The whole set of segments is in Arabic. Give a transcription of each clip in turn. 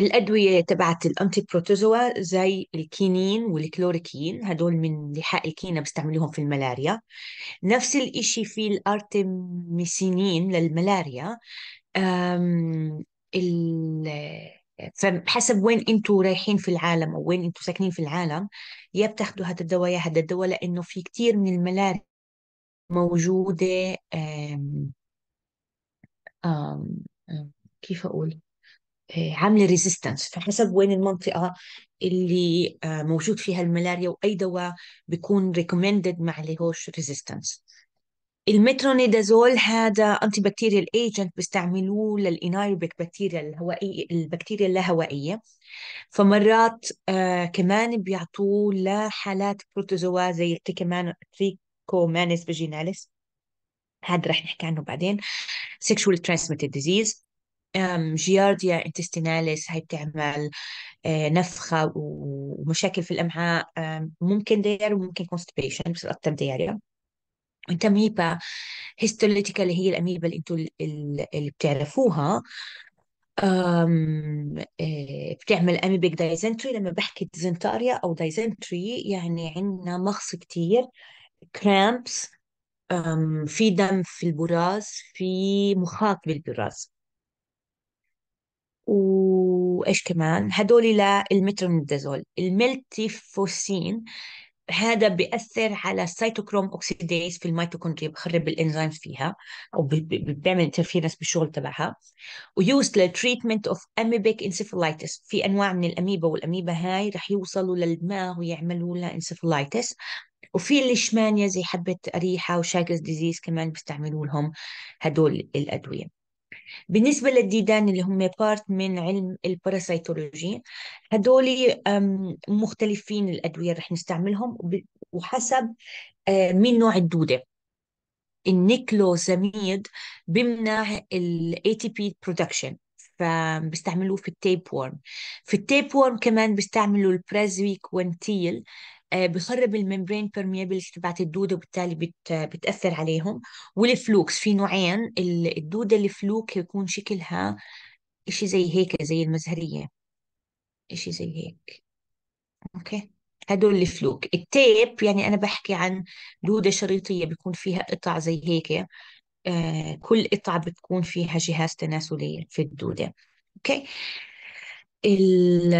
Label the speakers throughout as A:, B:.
A: الادويه تبعت الانتي بروتوزوا زي الكينين والكلوريكين هدول من لحاء الكينه بيستعملوهم في الملاريا نفس الإشي في الارتميسينين للملاريا ال... فحسب وين انتم رايحين في العالم او وين انتم ساكنين في العالم يا بتاخذوا هذا الدواء يا هذا الدواء لانه في كثير من الملاريا موجوده أم أم أم كيف اقول آه، عامله ريزيستنس فحسب وين المنطقه اللي آه، موجود فيها الملاريا واي دواء بيكون ريكومندد ما عليهوش ريزيستنس المترونيدازول هذا انتي بكتيريال ايجنت بيستعملوه للانايروبيك بكتيريا الهوائيه البكتيريا اللاهوائيه فمرات آه كمان بيعطوه لحالات بروتوزوا زي التريكومانس تريكومانس فيجيناليس هذا رح نحكي عنه بعدين سيكشوال ترانسميتد ديزيز جيارديا انتستيناليس هاي بتعمل آه، نفخة ومشاكل في الأمعاء ممكن دير وممكن كونستبيشن بس الأكثر دياريا ميبا هيستوليتيكا اللي هي الأميبا اللي انتو اللي بتعرفوها آه، بتعمل أميبك دايزنتري لما بحكي ديزنتاريا أو دايزنتري يعني عندنا مغص كتير كرامبس في دم في البراز في مخاط بالبراز وايش كمان هدول للمترونيدازول الملتيفوسين هذا بيأثر على السيتوكروم اوكسيديز في الميتوكوندريا بخرب الانزيم فيها او بيعمل انترفيرنس بالشغل تبعها ويوز للتريتمنت اوف اميبيك انسفلايتس في انواع من الاميبا والاميبا هاي رح يوصلوا للدماغ ويعملوا لها انسفلايتس وفي الليشمانيا زي حبة أريحة وشاكس ديزيز كمان بيستعملوا لهم هدول الأدوية بالنسبة للديدان اللي هم بارت من علم الباراسيتولوجي هدول مختلفين الأدوية رح نستعملهم وحسب آه، من نوع الدودة النيكلوزاميد بمنع تي ATP production فبستعملوه في التيب وورم في التيب وورم كمان بيستعملوا البرازويك وانتيل آه، بخرب الممبرين permeability تبعت الدوده وبالتالي بت بتاثر عليهم والفلوكس في نوعين الدوده الفلوك يكون شكلها إشي زي هيك زي المزهريه إشي زي هيك اوكي هدول الفلوك التيب يعني انا بحكي عن دوده شريطيه بيكون فيها قطع زي هيك آه، كل قطعه بتكون فيها جهاز تناسلي في الدوده اوكي ال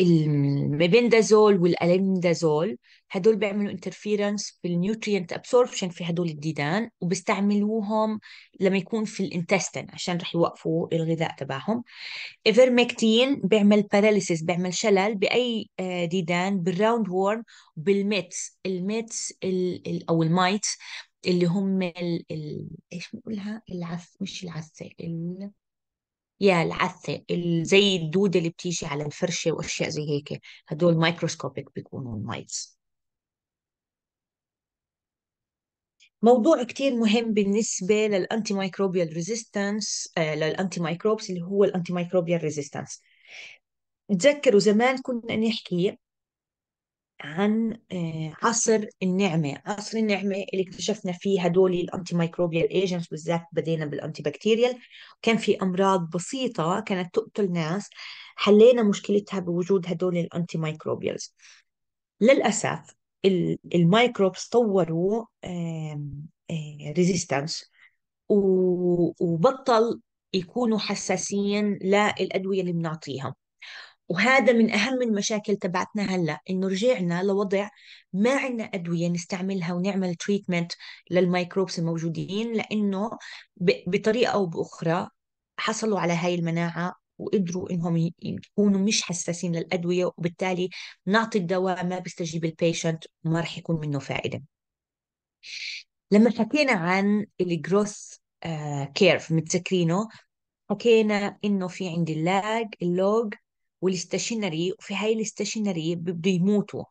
A: الميبندازول والالمدازول هدول بيعملوا انترفيرنس بالنيوترينت ابسوربشن في هدول الديدان وبيستعملوهم لما يكون في الانتستين عشان رح يوقفوا الغذاء تبعهم ايفرمكتين بيعمل باراليسيس بيعمل شلل باي آه، ديدان بالراوند وورم بالميتس الميتس او المايتس اللي هم ال... ايش بنقولها العس مش العسه ال... يا العثة زي الدودة اللي بتيجي على الفرشة وأشياء زي هيك هدول مايكروسكوبيك بيكونوا المايلز موضوع كتير مهم بالنسبة للأنتي مايكروبيال ريزيستنس للأنتي مايكروبس اللي هو الأنتي مايكروبيال ريزيستنس تذكروا زمان كنا نحكي عن آه، عصر النعمة عصر النعمة اللي اكتشفنا فيه هدول الانتي مايكروبيال ايجنتس بالذات بدينا بالانتي بكتيريال كان في امراض بسيطة كانت تقتل ناس حلينا مشكلتها بوجود هدول الانتي مايكروبيالز للأسف الميكروبس طوروا ريزيستنس آه، وبطل يكونوا حساسين للأدوية اللي بنعطيها وهذا من أهم المشاكل تبعتنا هلا إنه رجعنا لوضع ما عندنا أدوية نستعملها ونعمل تريتمنت للميكروبس الموجودين لأنه بطريقة أو بأخرى حصلوا على هاي المناعة وقدروا إنهم يكونوا مش حساسين للأدوية وبالتالي نعطي الدواء ما بيستجيب البيشنت وما رح يكون منه فائدة لما حكينا عن الجروث كيرف متذكرينه حكينا انه في عندي اللاج اللوج والستيشنري وفي هاي الستيشنري بيبدوا يموتوا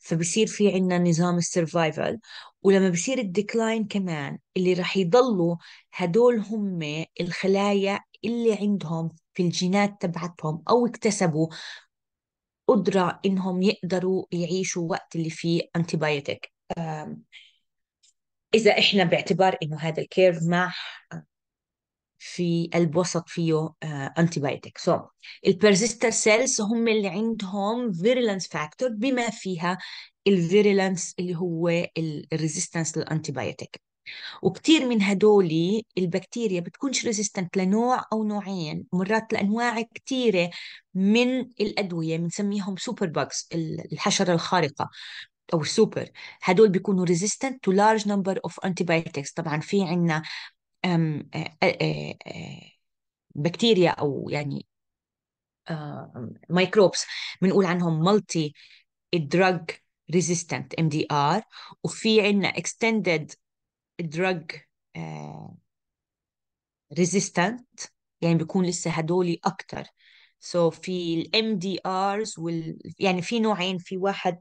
A: فبصير في عندنا نظام السرفايفل ولما بصير الديكلاين كمان اللي رح يضلوا هدول هم الخلايا اللي عندهم في الجينات تبعتهم او اكتسبوا قدرة إنهم يقدروا يعيشوا وقت اللي فيه أنتيبايوتيك إذا إحنا باعتبار إنه هذا الكيرف مع في البوسط فيه انتي بايوتيك سو البرزيستر سيلز هم اللي عندهم فيريلانس فاكتور بما فيها الفيريلانس اللي هو الريزيستنس بايوتيك وكثير من هدول البكتيريا بتكونش ريزيستنت لنوع او نوعين مرات لانواع كثيره من الادويه بنسميهم سوبر باجز الحشره الخارقه او السوبر هدول بيكونوا ريزيستنت تو لارج نمبر اوف انتي طبعا في عندنا بكتيريا او يعني مايكروبس بنقول عنهم مالتي دراج ريزيستنت ام دي ار وفي عندنا اكستندد دراج ريزيستنت يعني بيكون لسه هدول اكثر سو so في الام دي ارز وال يعني في نوعين في واحد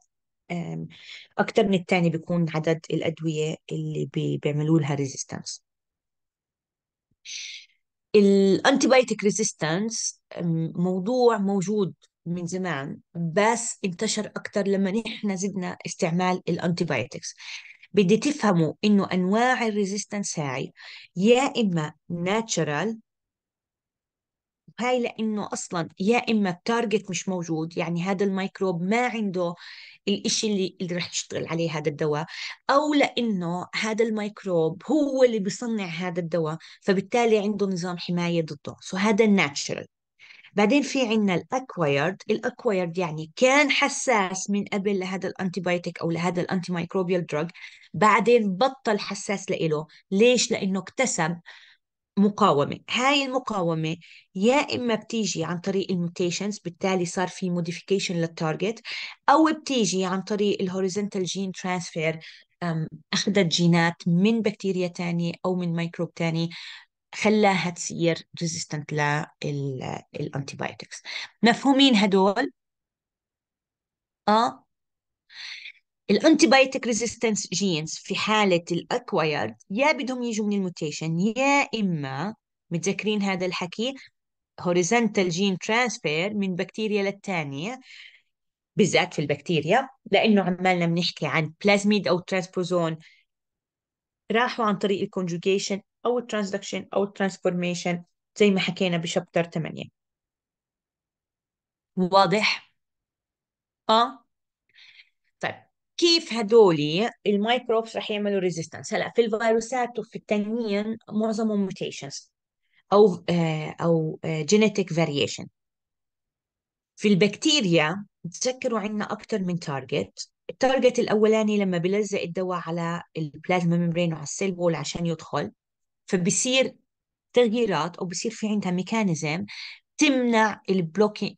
A: اكثر من الثاني بيكون عدد الادويه اللي بيعملوا لها ريزيستنس الانتيبايتيك ريزيستنس موضوع موجود من زمان بس انتشر اكثر لما نحن زدنا استعمال الانتيبايتكس بدي تفهموا انه انواع الريزيستنس هاي يا اما ناتشرال هاي لانه اصلا يا اما التارجت مش موجود يعني هذا الميكروب ما عنده الإشي اللي, اللي رح يشتغل عليه هذا الدواء أو لأنه هذا الميكروب هو اللي بيصنع هذا الدواء فبالتالي عنده نظام حماية ضده سو هذا الناتشرال بعدين في عندنا الاكوايرد الاكوايرد يعني كان حساس من قبل لهذا الانتيبايتيك او لهذا الانتي مايكروبيال دراج بعدين بطل حساس لإله ليش لانه اكتسب مقاومة هاي المقاومة يا إما بتيجي عن طريق الموتيشنز بالتالي صار في موديفيكيشن للتارجت أو بتيجي عن طريق الهوريزونتال جين ترانسفير أخذت جينات من بكتيريا تانية أو من ميكروب تاني خلاها تصير ريزيستنت للانتيبايوتكس مفهومين هدول؟ آه الانتيبايوتيك ريزيستنس جينز في حاله الاكوايرد يا بدهم يجوا من الموتيشن يا اما متذكرين هذا الحكي هوريزونتال جين ترانسفير من بكتيريا للثانيه بالذات في البكتيريا لانه عمالنا بنحكي عن بلازميد او ترانسبوزون راحوا عن طريق الكونجوجيشن او الترانسدكشن او الترانسفورميشن زي ما حكينا بشابتر 8 واضح اه كيف هدول الميكروبس رح يعملوا ريزيستنس هلا في الفيروسات وفي التنين معظمهم ميوتيشنز او آه، او جينيتيك آه، فاريشن في البكتيريا تذكروا عندنا اكثر من تارجت التارجت الاولاني لما بلزق الدواء على البلازما ممبرين وعلى السيل وول عشان يدخل فبصير تغييرات او بصير في عندها ميكانيزم تمنع البلوكينج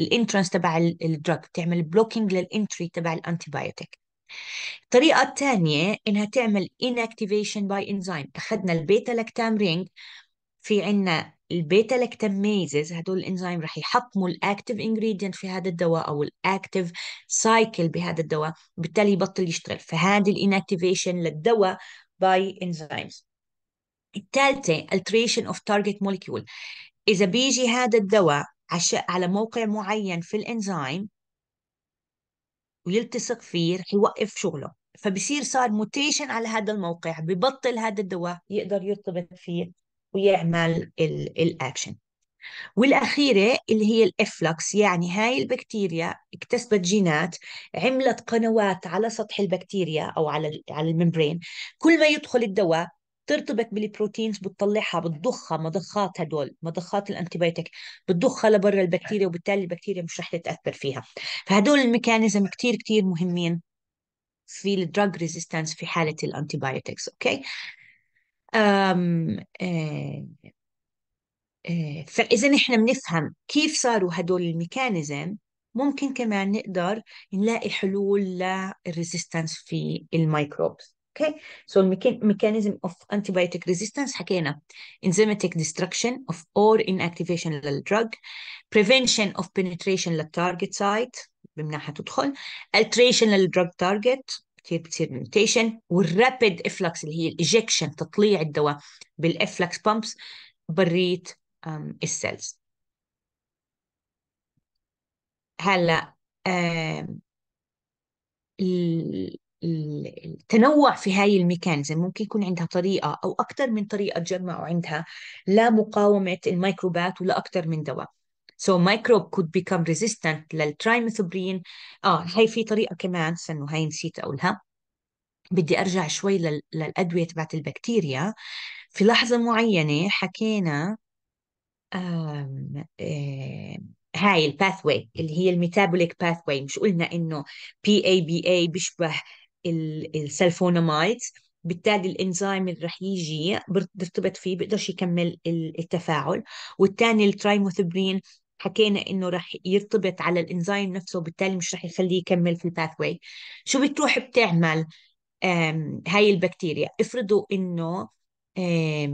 A: الانترنس تبع الدراج بتعمل بلوكينج للانتري تبع الانتي بايوتيك الطريقه الثانيه انها تعمل inactivation باي انزيم اخذنا البيتا لاكتام رينج في عنا البيتا لاكتاميزز هدول الانزيم رح يحطموا الاكتيف انجريدينت في هذا الدواء او الاكتيف سايكل بهذا الدواء بالتالي يبطل يشتغل فهذه الاناكتيفيشن للدواء باي انزيمز الثالثة alteration اوف تارجت مولكيول إذا بيجي هذا الدواء على موقع معين في الإنزيم ويلتصق فيه رح يوقف شغله فبصير صار موتيشن على هذا الموقع ببطل هذا الدواء يقدر يرتبط فيه ويعمل الأكشن والأخيرة اللي هي الإفلكس يعني هاي البكتيريا اكتسبت جينات عملت قنوات على سطح البكتيريا أو على على الممبرين كل ما يدخل الدواء بترتبط بالبروتينز بتطلعها بتضخها مضخات هدول مضخات الانتيبيوتيك بتضخها لبرا البكتيريا وبالتالي البكتيريا مش رح تتاثر فيها فهدول الميكانيزم كتير كتير مهمين في الدراج ريزيستنس في حاله الانتيبيوتكس اوكي أم... آه، آه، فاذا احنا بنفهم كيف صاروا هدول الميكانيزم ممكن كمان نقدر نلاقي حلول للريزيستنس في الميكروبز Okay, so the mechanism of antibiotic resistance حكينا enzymatic destruction of or inactivation of the drug, prevention of penetration of target site بمنعها تدخل alteration للdrug target كتير بتصير mutation والرابid efflux اللي هي الإجكشن تطليع الدواء بالإفلكس بامبس برية السيلز هلا التنوع في هاي الميكانيزم ممكن يكون عندها طريقة أو أكثر من طريقة تجمعوا عندها لمقاومة الميكروبات ولا أكثر من دواء So microbe could become resistant للترايميثوبرين آه هاي في طريقة كمان استنوا هاي نسيت أقولها بدي أرجع شوي لل... للأدوية تبعت البكتيريا في لحظة معينة حكينا آم... آم... آه، هاي الباثوي اللي هي الميتابوليك باثوي مش قلنا انه بي اي بي اي بيشبه السلفونامايد بالتالي الانزيم اللي راح يجي بيرتبط فيه بيقدرش يكمل التفاعل والثاني الترايموثبرين حكينا انه راح يرتبط على الانزيم نفسه وبالتالي مش راح يخليه يكمل في الباثواي شو بتروح بتعمل هاي البكتيريا افرضوا انه آه،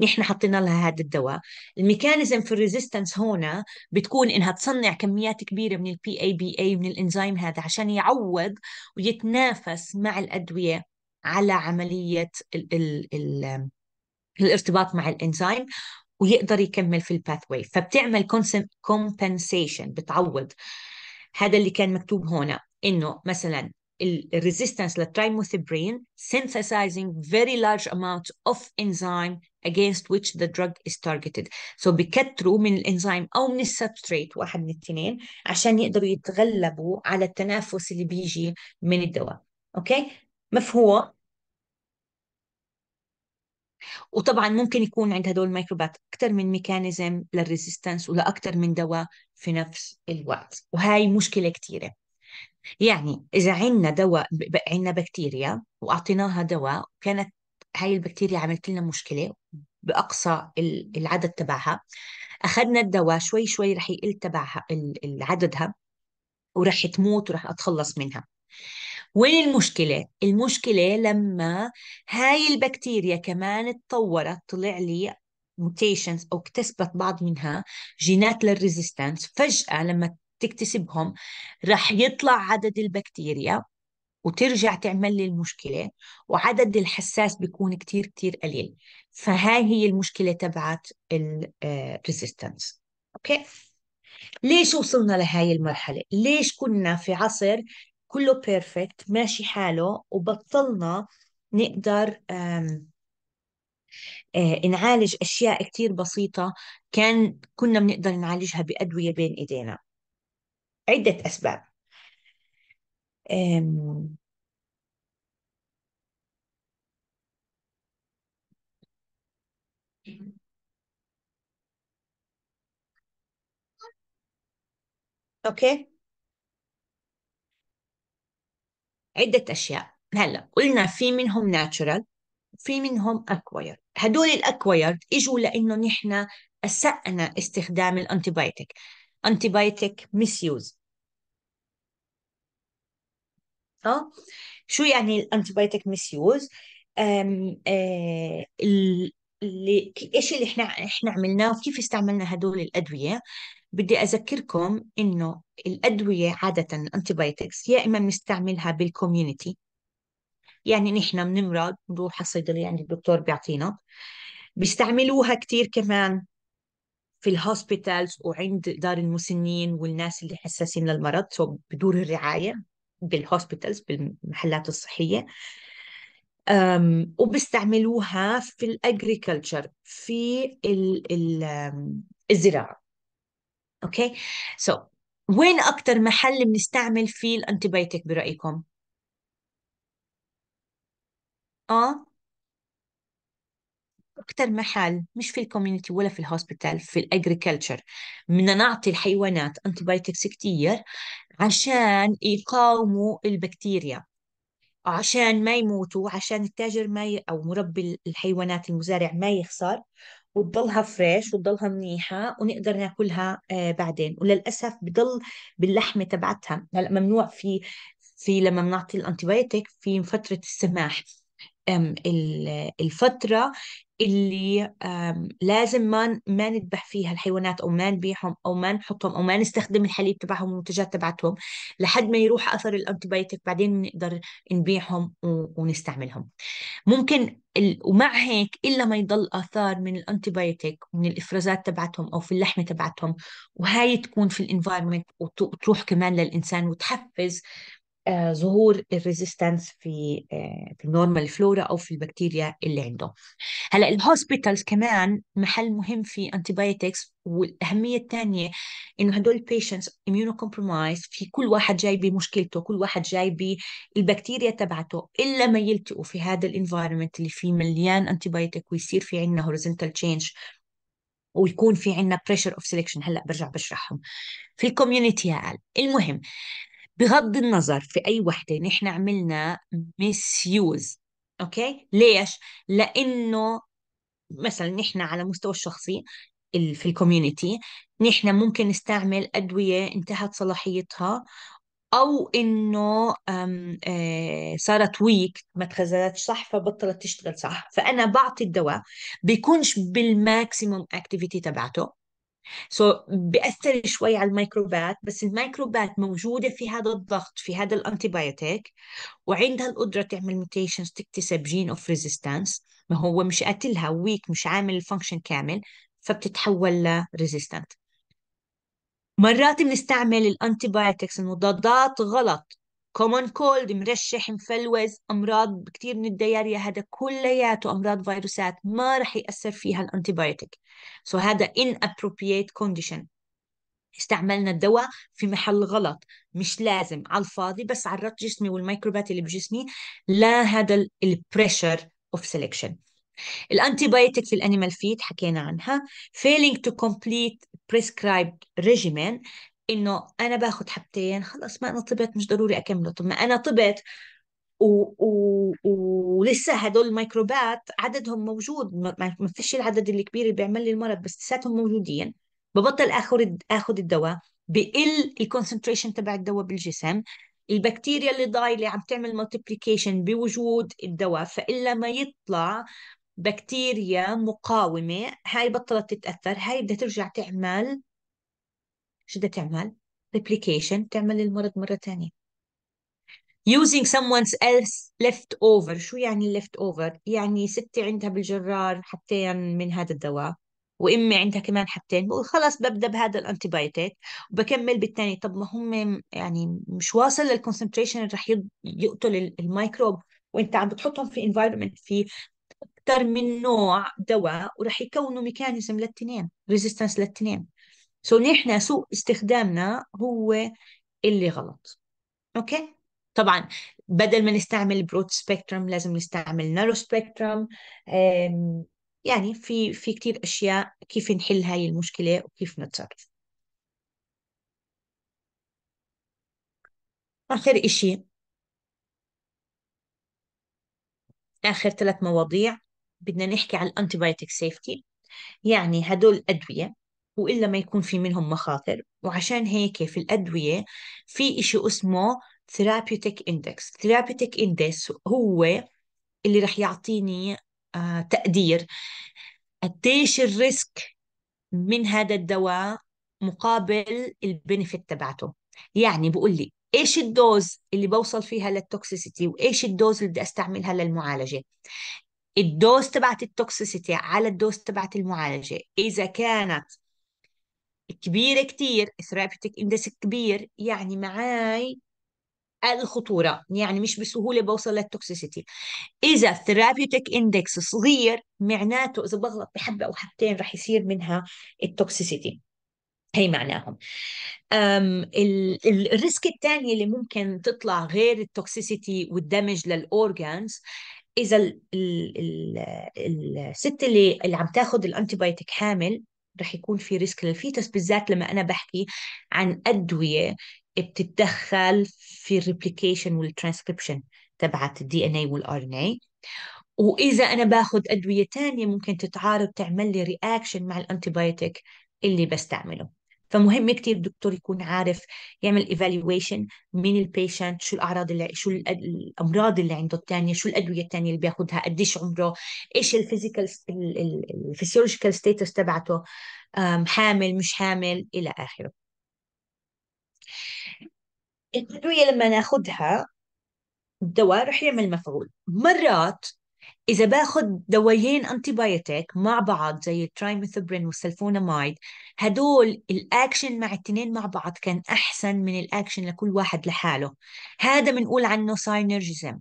A: نحن حطينا لها هذا الدواء الميكانيزم في الريزيستنس هنا بتكون انها تصنع كميات كبيره من البي اي بي اي من الانزيم هذا عشان يعوض ويتنافس مع الادويه على عمليه الـ الـ الـ الارتباط مع الانزيم ويقدر يكمل في الباث واي فبتعمل كومبنسيشن بتعوض هذا اللي كان مكتوب هنا انه مثلا الريزيستنس للتريموثيبرين synthesizing very large amounts of enzyme against which the drug is targeted so بكتروا من الانزيم او من السبستريت واحد من التنين عشان يقدروا يتغلبوا على التنافس اللي بيجي من الدواء اوكي مفهوم وطبعا ممكن يكون عند هدول الميكروبات اكثر من ميكانيزم للريزيستنس ولاكثر من دواء في نفس الوقت وهي مشكله كثيره يعني إذا عندنا دواء عندنا بكتيريا وأعطيناها دواء وكانت هاي البكتيريا عملت لنا مشكلة بأقصى العدد تبعها أخذنا الدواء شوي شوي رح يقل تبعها عددها ورح تموت ورح أتخلص منها وين المشكلة؟ المشكلة لما هاي البكتيريا كمان تطورت طلع لي موتيشنز أو اكتسبت بعض منها جينات للريزيستنس فجأة لما تكتسبهم رح يطلع عدد البكتيريا وترجع تعمل لي المشكلة وعدد الحساس بيكون كتير كتير قليل فهاي هي المشكلة تبعت الريزيستنس آه، أوكي ليش وصلنا لهاي المرحلة ليش كنا في عصر كله بيرفكت ماشي حاله وبطلنا نقدر آه، نعالج أشياء كتير بسيطة كان كنا بنقدر نعالجها بأدوية بين إيدينا عدة أسباب أوكي عدة أشياء هلا قلنا في منهم ناتشرال في منهم اكواير هدول الاكواير اجوا لانه نحن اسأنا استخدام الانتيبايتك انتيبايتك ميس يوز اه شو يعني الانتيبيوتيك مسيوز آه، اللي ايش اللي احنا احنا عملناه وكيف استعملنا هدول الادويه بدي اذكركم انه الادويه عاده الانتيبيوتكس يا اما بنستعملها بالكوميونتي يعني نحن بنمرض بنروح على الصيدليه عند الدكتور بيعطينا بيستعملوها كثير كمان في الهوسبيتالز وعند دار المسنين والناس اللي حساسين للمرض سو بدور الرعايه بالهوسبيتالز بالمحلات الصحيه وبيستعملوها في الاجريكلتشر في ال ال الزراعه اوكي سو so, وين اكثر محل بنستعمل فيه الانتبايتك برايكم اه اكثر محل مش في الكوميونتي ولا في الهوسبيتال في الاجريكلتشر بدنا نعطي الحيوانات انتبايتكس كثير عشان يقاوموا البكتيريا عشان ما يموتوا عشان التاجر ما ي... او مربي الحيوانات المزارع ما يخسر وتضلها فريش وتضلها منيحة ونقدر ناكلها آه بعدين وللأسف بضل باللحمة تبعتها هلا ممنوع في في لما بنعطي الانتيبايوتيك في فترة السماح الفترة اللي لازم ما ما نذبح فيها الحيوانات او ما نبيعهم او ما نحطهم او ما نستخدم الحليب تبعهم والمنتجات تبعتهم لحد ما يروح اثر الانتبايتك بعدين نقدر نبيعهم ونستعملهم ممكن ومع هيك الا ما يضل اثار من الانتبايتك ومن الافرازات تبعتهم او في اللحمه تبعتهم وهاي تكون في الانفايرمنت وتروح كمان للانسان وتحفز آه، ظهور الريزيستنس في آه، في النورمال فلورا او في البكتيريا اللي عنده هلا الهوسبيتالز كمان محل مهم في انتيبايوتكس والاهميه الثانيه انه هدول البيشنتس اميونو كومبرومايز في كل واحد جاي بمشكلته كل واحد جاي بالبكتيريا تبعته الا ما يلتقوا في هذا الانفايرمنت اللي فيه مليان انتيبايوتك ويصير في عندنا هوريزونتال تشينج ويكون في عندنا بريشر اوف سيلكشن هلا برجع بشرحهم في الكوميونتي يا المهم بغض النظر في أي وحدة نحن عملنا مسيوز أوكي ليش؟ لأنه مثلا نحن على مستوى الشخصي في الكوميونتي نحن ممكن نستعمل أدوية انتهت صلاحيتها او انه آه، صارت ويك ما تخزنت صح فبطلت تشتغل صح فانا بعطي الدواء بيكونش بالماكسيموم اكتيفيتي تبعته سو so, بيأثر شوي على الميكروبات بس الميكروبات موجودة في هذا الضغط في هذا الأنتيبايوتيك وعندها القدرة تعمل ميوتيشنز تكتسب جين أوف ريزيستانس ما هو مش قاتلها ويك مش عامل الفانكشن كامل فبتتحول لريزيستنت مرات بنستعمل الانتيبايوتكس المضادات غلط كومون كولد مرشح مفلوز امراض كثير من الدياريا هذا كلياته امراض فيروسات ما رح ياثر فيها الانتيبايوتيك سو so هذا inappropriate condition استعملنا الدواء في محل غلط مش لازم على الفاضي بس عرضت جسمي والميكروبات اللي بجسمي لا هذا البريشر اوف الانتي الانتيبايوتيك في الانيمال فيد حكينا عنها failing to complete prescribed regimen انه انا باخذ حبتين خلص ما انا طبت مش ضروري اكمله طب ما انا طبت و... و... ولسه هدول الميكروبات عددهم موجود ما, ما فيش العدد الكبير اللي بيعمل لي المرض بس لساتهم موجودين ببطل اخذ اخذ الدواء بقل الكونسنتريشن تبع الدواء بالجسم البكتيريا اللي ضايله عم تعمل ملتيبليكيشن بوجود الدواء فالا ما يطلع بكتيريا مقاومه هاي بطلت تتاثر هاي بدها ترجع تعمل شو بدها تعمل؟ ريبليكيشن تعمل المرض مرة ثانية using someone else left over شو يعني left over؟ يعني ستي عندها بالجرار حبتين من هذا الدواء وامي عندها كمان حبتين بقول خلص ببدا بهذا الانتيبايوتيك وبكمل بالثاني طب ما هم يعني مش واصل للكونسنتريشن اللي رح يقتل الميكروب وانت عم بتحطهم في انفايرمنت في اكثر من نوع دواء ورح يكونوا ميكانيزم للتنين ريزيستنس للتنين سو so, نحن سوء استخدامنا هو اللي غلط اوكي طبعا بدل ما نستعمل برود سبيكترم لازم نستعمل نارو سبيكترم يعني في في كثير اشياء كيف نحل هاي المشكله وكيف نتصرف اخر اشي اخر ثلاث مواضيع بدنا نحكي على الانتي بايوتيك سيفتي يعني هدول الادويه وإلا ما يكون في منهم مخاطر وعشان هيك في الأدوية في إشي اسمه ثيرابيوتيك إندكس ثيرابيوتيك إندكس هو اللي رح يعطيني آه تقدير قديش الريسك من هذا الدواء مقابل البنفيت تبعته يعني بقول لي ايش الدوز اللي بوصل فيها للتوكسيسيتي وايش الدوز اللي بدي استعملها للمعالجه الدوز تبعت التوكسيسيتي على الدوز تبعت المعالجه اذا كانت كبيرة كتير الثيرابيوتيك اندكس كبير يعني معاي الخطورة يعني مش بسهولة بوصل للتوكسيسيتي إذا الثيرابيوتيك اندكس صغير معناته إذا بغلط بحبة أو حبتين رح يصير منها التوكسيسيتي هي معناهم الريسك الثاني اللي ممكن تطلع غير التوكسيسيتي والدمج للأورجانز إذا ال ال ال الست اللي, اللي عم تاخذ الأنتي بايوتيك حامل رح يكون في ريسك للفيتس بالذات لما انا بحكي عن ادويه بتتدخل في الريبليكيشن والترانسكريبشن تبعت الدي ان اي والار ان اي واذا انا باخذ ادويه ثانيه ممكن تتعارض تعمل لي رياكشن مع الانتيبايوتيك اللي بستعمله فمهم كتير الدكتور يكون عارف يعمل ايفالويشن مين البيشنت شو الاعراض اللي شو الامراض اللي عنده الثانيه شو الادويه الثانيه اللي بياخذها قديش عمره ايش الفيزيكال الفسيولوجيكال ستيتس تبعته حامل مش حامل الى اخره الادويه لما ناخذها الدواء رح يعمل مفعول مرات اذا باخذ دوايين انتي بايوتيك مع بعض زي الترايميثوبرين والسلفونامايد هدول الاكشن مع التنين مع بعض كان احسن من الاكشن لكل واحد لحاله هذا بنقول عنه ساينرجيزم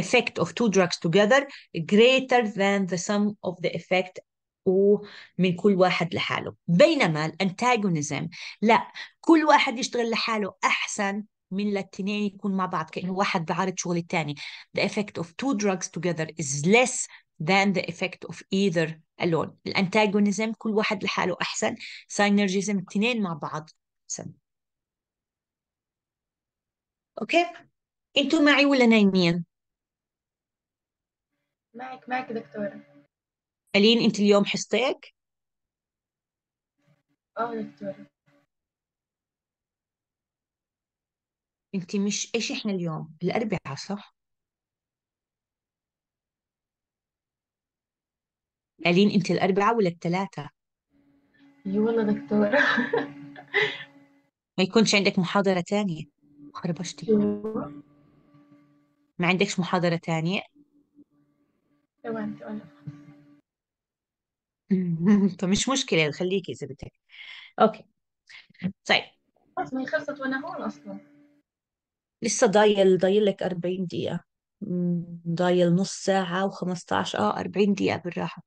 A: effect of two drugs together greater than the sum of the effect ومن كل واحد لحاله بينما الانتاجونيزم لا كل واحد يشتغل لحاله احسن من الاثنين يكون مع بعض كأنه واحد بعارض شغل الثاني the effect of two drugs together is less than the effect of either alone الانتاجونيزم كل واحد لحاله أحسن سينرجيزم الاثنين مع بعض أحسن أوكي أنتوا معي ولا نايمين؟
B: معك معك دكتورة
A: ألين أنت اليوم حصتك؟
B: اه دكتورة
A: انت مش ايش احنا اليوم الاربعاء صح قالين انت الاربعاء ولا الثلاثاء اي والله دكتورة ما يكونش عندك محاضرة ثانيه خربشتي ما عندكش محاضرة ثانيه ثواني طب مش مشكلة خليكي إذا بدك أوكي طيب خلاص ما هي خلصت وأنا هون أصلا لسه ضايل ضايلك 40 دقيقة ضايل نص ساعة و15 اه 40 دقيقة بالراحة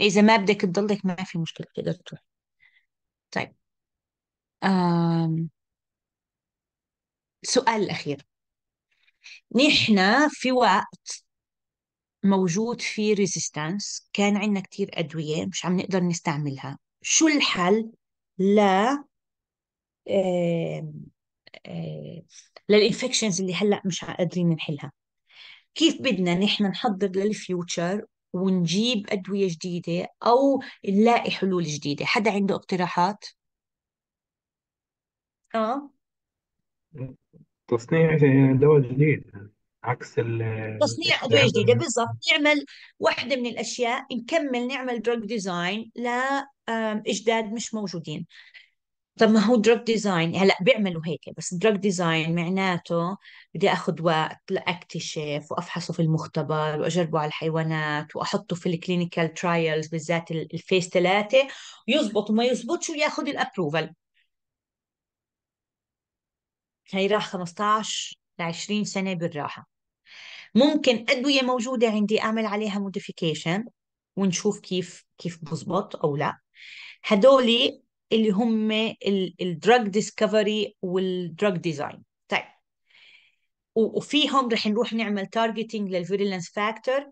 A: إذا ما بدك تضلك ما في مشكلة تقدر تروح طيب آم. سؤال الأخير نحن في وقت موجود فيه ريزيستانس كان عندنا كتير أدوية مش عم نقدر نستعملها شو الحل لا آم. آه، للانفكشنز اللي هلا مش قادرين نحلها كيف بدنا نحن نحضر للفيوتشر ونجيب أدوية جديدة أو نلاقي حلول جديدة حدا عنده اقتراحات؟ اه
B: تصنيع دواء جديد عكس ال تصنيع أدوية جديدة بالضبط
A: نعمل واحدة من الأشياء نكمل نعمل دروج ديزاين لإجداد مش موجودين طب ما هو دراج ديزاين هلا بيعملوا هيك بس دراج ديزاين معناته بدي اخذ وقت لاكتشف وافحصه في المختبر واجربه على الحيوانات واحطه في الكلينيكال ترايلز بالذات الفيس ثلاثه ويزبط وما يزبطش وياخذ الابروفل هي راح 15 ل 20 سنه بالراحه ممكن ادويه موجوده عندي اعمل عليها موديفيكيشن ونشوف كيف كيف بزبط او لا هدول اللي هم الدراج ديسكفري والدراج ديزاين طيب وفيهم رح نروح نعمل تارجتنج للفيريلانس فاكتور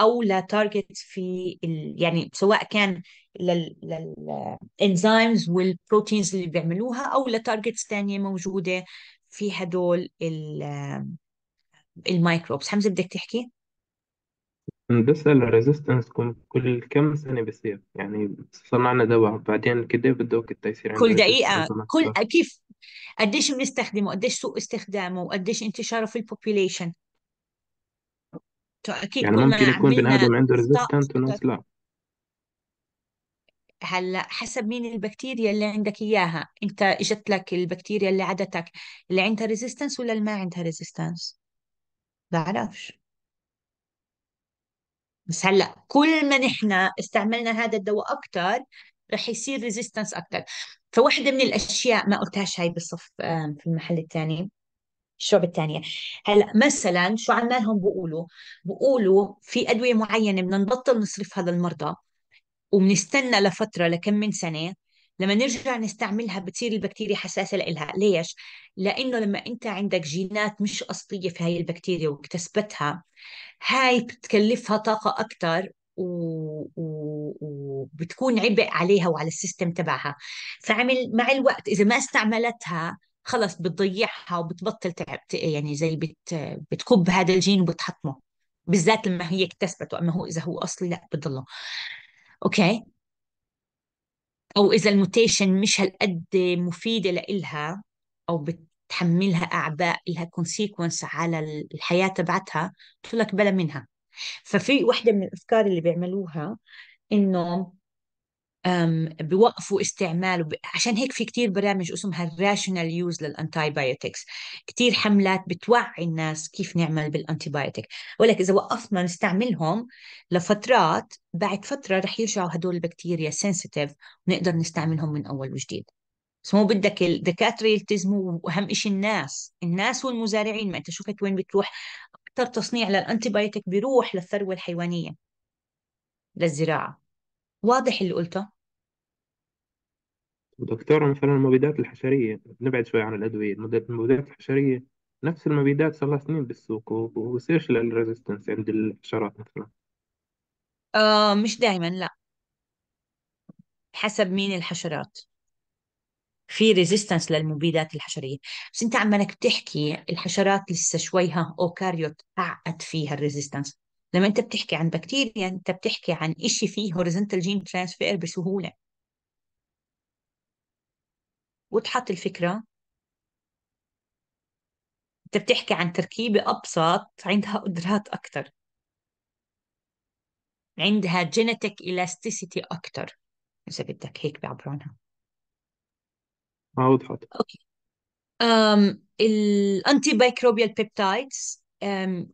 A: او لتارجت في ال... يعني سواء كان للانزيمز والبروتينز اللي بيعملوها او لتارجتس ثانيه موجوده في هدول الميكروبس حمزه بدك تحكي؟
B: هندسة الريزيستنس كل كم سنة بيصير يعني صنعنا دواء بعدين كده بدوك التيسير عند كل دقيقة كل
A: كيف قديش بنستخدمه قديش سوء استخدامه وقديش انتشاره في البوبيليشن اكيد يعني ممكن يكون بني عملنا آدم عنده
B: ستوب ريزيستنت وناس لا
A: هلا حسب مين البكتيريا اللي عندك اياها انت اجت لك البكتيريا اللي عدتك اللي عندها ريزيستنس ولا اللي ما عندها ريزيستنس بعرفش بس هلا كل ما نحن استعملنا هذا الدواء اكثر رح يصير ريزيستنس اكثر فواحده من الاشياء ما قلتهاش هاي بالصف في المحل الثاني الشعب الثانية هلا مثلا شو عمالهم بقولوا بقولوا في أدوية معينة بدنا نبطل نصرفها للمرضى وبنستنى لفترة لكم من سنة لما نرجع نستعملها بتصير البكتيريا حساسة لإلها ليش؟ لأنه لما أنت عندك جينات مش أصلية في هاي البكتيريا واكتسبتها هاي بتكلفها طاقة أكثر و... و... وبتكون عبء عليها وعلى السيستم تبعها فعمل مع الوقت إذا ما استعملتها خلص بتضيعها وبتبطل تعب يعني زي بت... بتكب هذا الجين وبتحطمه بالذات لما هي اكتسبته أما هو اذا هو اصلي لا بتضله اوكي أو إذا الموتيشن مش هالقد مفيدة لإلها أو بتحملها أعباء لها كونسيكونس على الحياة تبعتها بتقول لك بلا منها ففي وحده من الأفكار اللي بيعملوها إنه بوقفوا استعماله عشان هيك في كتير برامج اسمها الراشنال يوز للانتي بايوتكس كتير حملات بتوعي الناس كيف نعمل بالانتي بايوتك ولك اذا وقفنا نستعملهم لفترات بعد فتره رح يرجعوا هدول البكتيريا سنسيتيف ونقدر نستعملهم من اول وجديد بس مو بدك الدكاتره يلتزموا واهم شيء الناس الناس والمزارعين ما انت شفت وين بتروح اكثر تصنيع للانتي بايوتك بيروح للثروه الحيوانيه للزراعه واضح اللي قلته
B: ودكتورة مثلا المبيدات الحشرية نبعد شوي عن الأدوية المبيدات الحشرية نفس المبيدات صار لها سنين بالسوق و- وبصيرش الريزيستنس عند الحشرات مثلا
A: آه مش دايما لا حسب مين الحشرات في ريزيستنس للمبيدات الحشرية بس انت عمالك بتحكي الحشرات لسه شويها اوكاريوت عقد فيها الريزيستنس لما انت بتحكي عن بكتيريا انت بتحكي عن اشي فيه هوريزونتال جين ترانسفير بسهولة وتحط الفكرة أنت بتحكي عن تركيبة أبسط عندها قدرات أكتر عندها جينيتك إلاستيسيتي أكتر إذا بدك هيك ما
B: أوضحت أوكي
A: أم الأنتي بايكروبيال بيبتايدز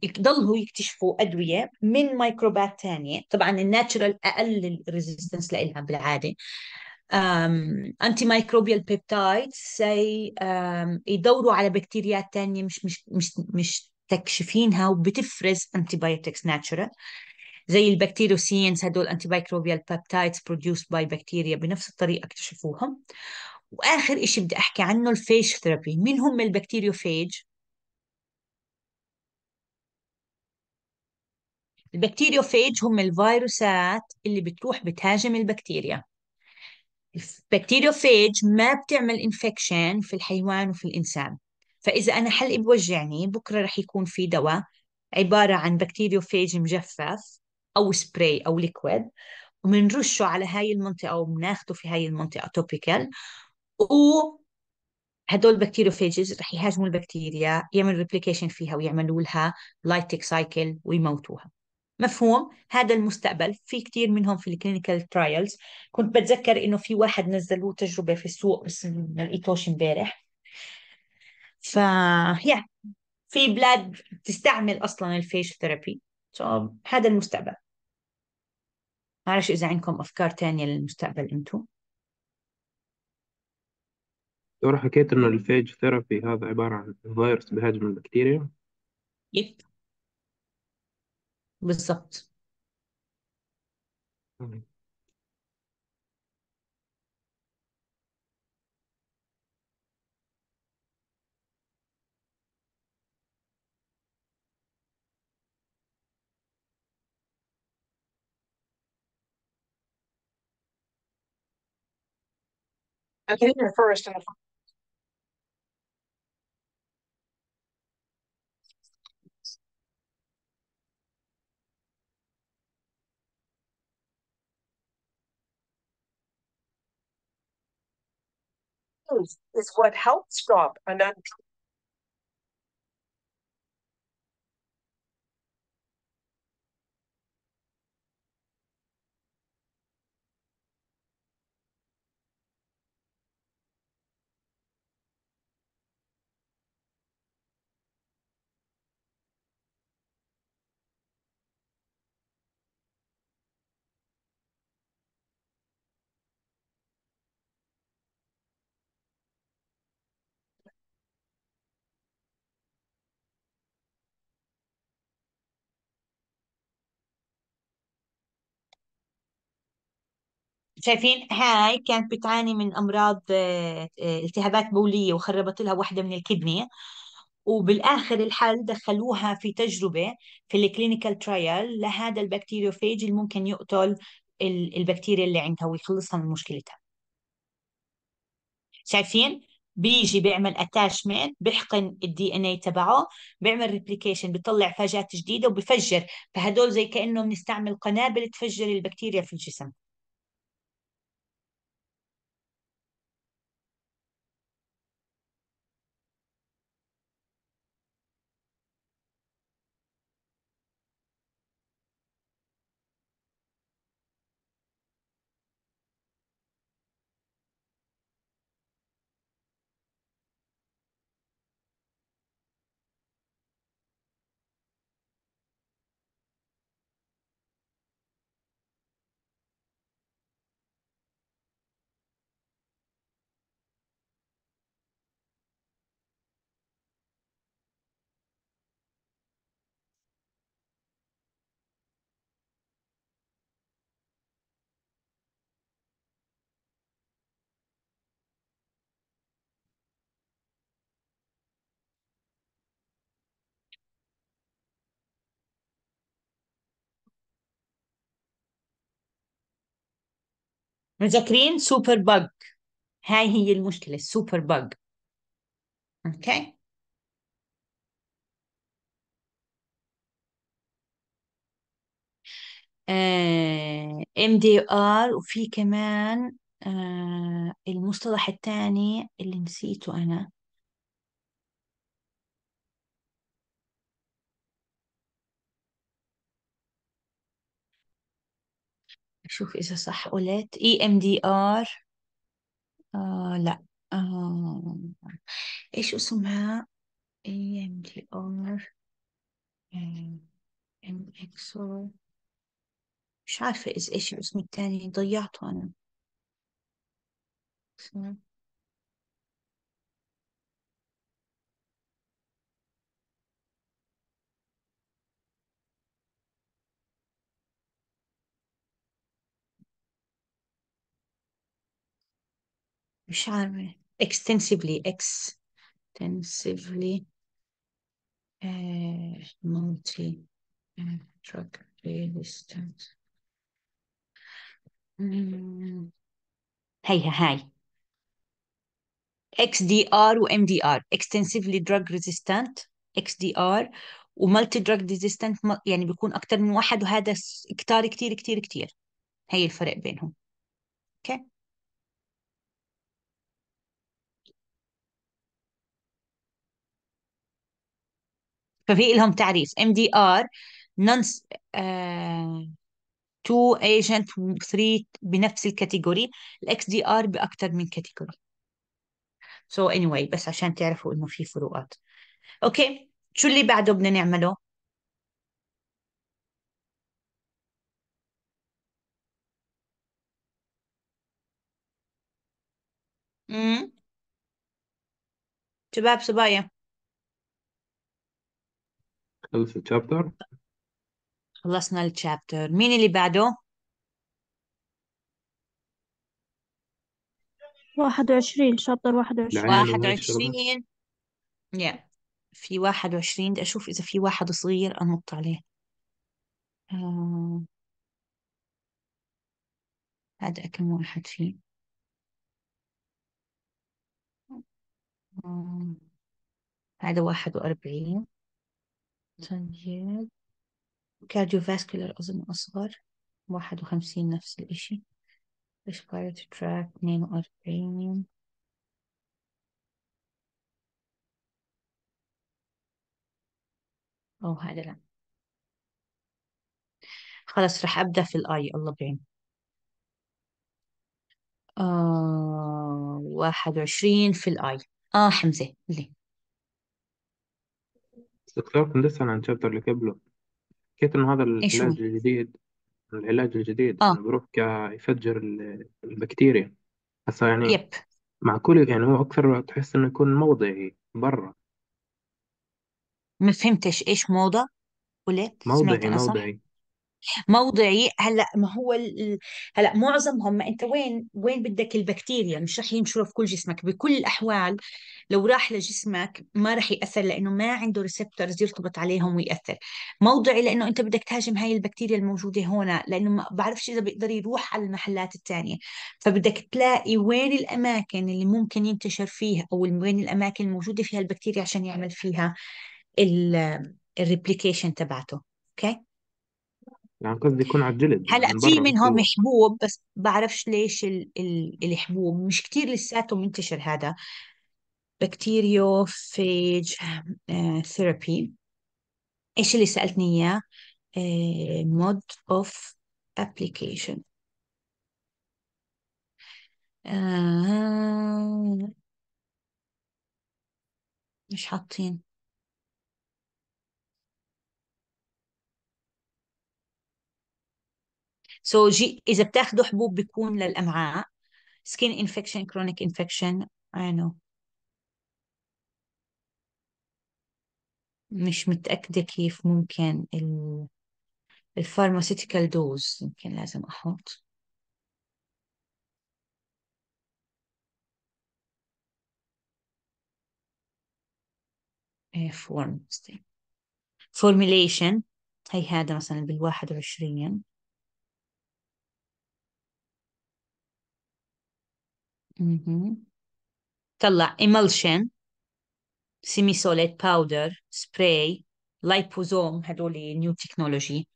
A: يضلوا يكتشفوا أدوية من ميكروبات ثانية طبعا الناتشرال أقل الريزيستنس لإلها بالعادة um, antimicrobial peptides say um, يدوروا على بكتيريا تانية مش مش مش مش تكشفينها وبتفرز antibiotics natural زي البكتيروسينز هدول antimicrobial peptides produced by bacteria بنفس الطريقة اكتشفوهم وآخر إشي بدي أحكي عنه الفيج ثيرابي مين هم البكتيريوفيج؟ البكتيريوفيج هم الفيروسات اللي بتروح بتهاجم البكتيريا البكتيريوفيج ما بتعمل انفكشن في الحيوان وفي الانسان فاذا انا حلقي بوجعني بكره رح يكون في دواء عباره عن بكتيريوفيج مجفف او سبراي او ليكويد ومنرشه على هاي المنطقه وبناخده في هاي المنطقه توبيكال و هدول البكتيريوفيجز رح يهاجموا البكتيريا يعملوا ريبليكيشن فيها ويعملوا لها لايتك سايكل ويموتوها مفهوم هذا المستقبل في كثير منهم في الكلينيكال ترايلز كنت بتذكر انه في واحد نزلوه تجربه في السوق بس ما لقيتوش امبارح ف يا في بلاد تستعمل اصلا الفيش ثيرابي سو هذا المستقبل ما اذا عندكم افكار تانية للمستقبل انتم
B: لو حكيت انه الفيج ثيرابي هذا عباره عن فيروس بهاجم البكتيريا
A: يب بالظبط
B: تمام. you're first in the is what helps stop an untreated
A: شايفين هاي كانت بتعاني من امراض آه، آه، التهابات بوليه وخربت لها واحده من الكدني وبالاخر الحل دخلوها في تجربه في الكلينيكال ترايل لهذا البكتيريوفيج اللي ممكن يقتل البكتيريا اللي عندها ويخلصها من مشكلتها شايفين بيجي بيعمل اتاشمنت بيحقن الدي ان اي تبعه بيعمل ريبليكيشن بيطلع فاجات جديده وبفجر فهدول زي كانه بنستعمل قنابل تفجر البكتيريا في الجسم مذاكرين سوبر بج هاي هي المشكلة السوبر بج اوكي ام دي ار وفي كمان آه المصطلح الثاني اللي نسيته انا شوف إذا صح قلت اي ام دي ار لا آه. ايش اسمها اي ام دي ار ام اكس ار مش عارفة إيش الاسم التاني ضيعته أنا مش عارفة extensively extensively uh, multi drug resistant هيها هاي XDR و MDR extensively drug resistant XDR multi drug resistant يعني بيكون اكتر من واحد وهذا كتار كتير كتير كتير هي الفرق بينهم اوكي okay. ففي لهم تعريف ام دي ار نون تو ايجنت 3 بنفس الكاتيجوري الاكس دي ار باكثر من كاتيجوري سو so anyway بس عشان تعرفوا انه في فروقات اوكي شو اللي بعده بدنا نعمله امم شباب صبايا
B: خلص الشابتر
A: خلصنا الشابتر مين اللي بعده؟ 21 شابتر 21 21 يا yeah. في 21 بدي اشوف اذا في واحد صغير انط عليه آه. هذا كم واحد فيه آه. هذا 41 كارديو كارديوفاسكولار أظن أصغر واحد وخمسين نفس الإشي ريسبيراتوري تراك اثنين وأربعين أو هذا لا خلاص رح أبدأ في الآي الله بعين آه، واحد وعشرين في الآي آه حمزة ليه
B: دكتور كنت لسه عن الشابتر اللي قبله حكيت إنه هذا ايش هو العلاج الجديد العلاج الجديد اه إنه بيروح يفجر البكتيريا هسه يعني يب مع كل يعني هو أكثر تحس إنه يكون موضعي برا ما
A: فهمتش ايش موضة ولا سمعت موضعي انا صح موضعي موضعي هلا ما هو ال... هلا معظمهم ما انت وين وين بدك البكتيريا مش رح ينشروا في كل جسمك بكل الاحوال لو راح لجسمك ما رح ياثر لانه ما عنده ريسبتورز يرتبط عليهم وياثر موضعي لانه انت بدك تهاجم هاي البكتيريا الموجوده هنا لانه ما بعرفش اذا بيقدر يروح على المحلات الثانيه فبدك تلاقي وين الاماكن اللي ممكن ينتشر فيها او وين الاماكن الموجوده فيها البكتيريا عشان يعمل فيها الريبليكيشن تبعته اوكي okay?
B: يعني قصدي يكون على الجلد هلا من في بره منهم بيكون
A: حبوب بس بعرفش ليش ال... ال... الحبوب مش كتير لساته منتشر هذا بكتيريوفيج آه، ثيرابي ايش اللي سألتني اياه مود اوف ابلكيشن مش حاطين سو so, جي اذا بتاخذوا حبوب بيكون للامعاء سكين انفكشن كرونيك انفكشن اي نو مش متاكده كيف ممكن ال الفارماسيتيكال دوز يمكن لازم احط إيه، formulation هي هذا مثلا بالواحد وعشرين طلع mm-hmm. emulsion سيمي سوليد باودر سبراي لايبوزوم هدول نيو تكنولوجي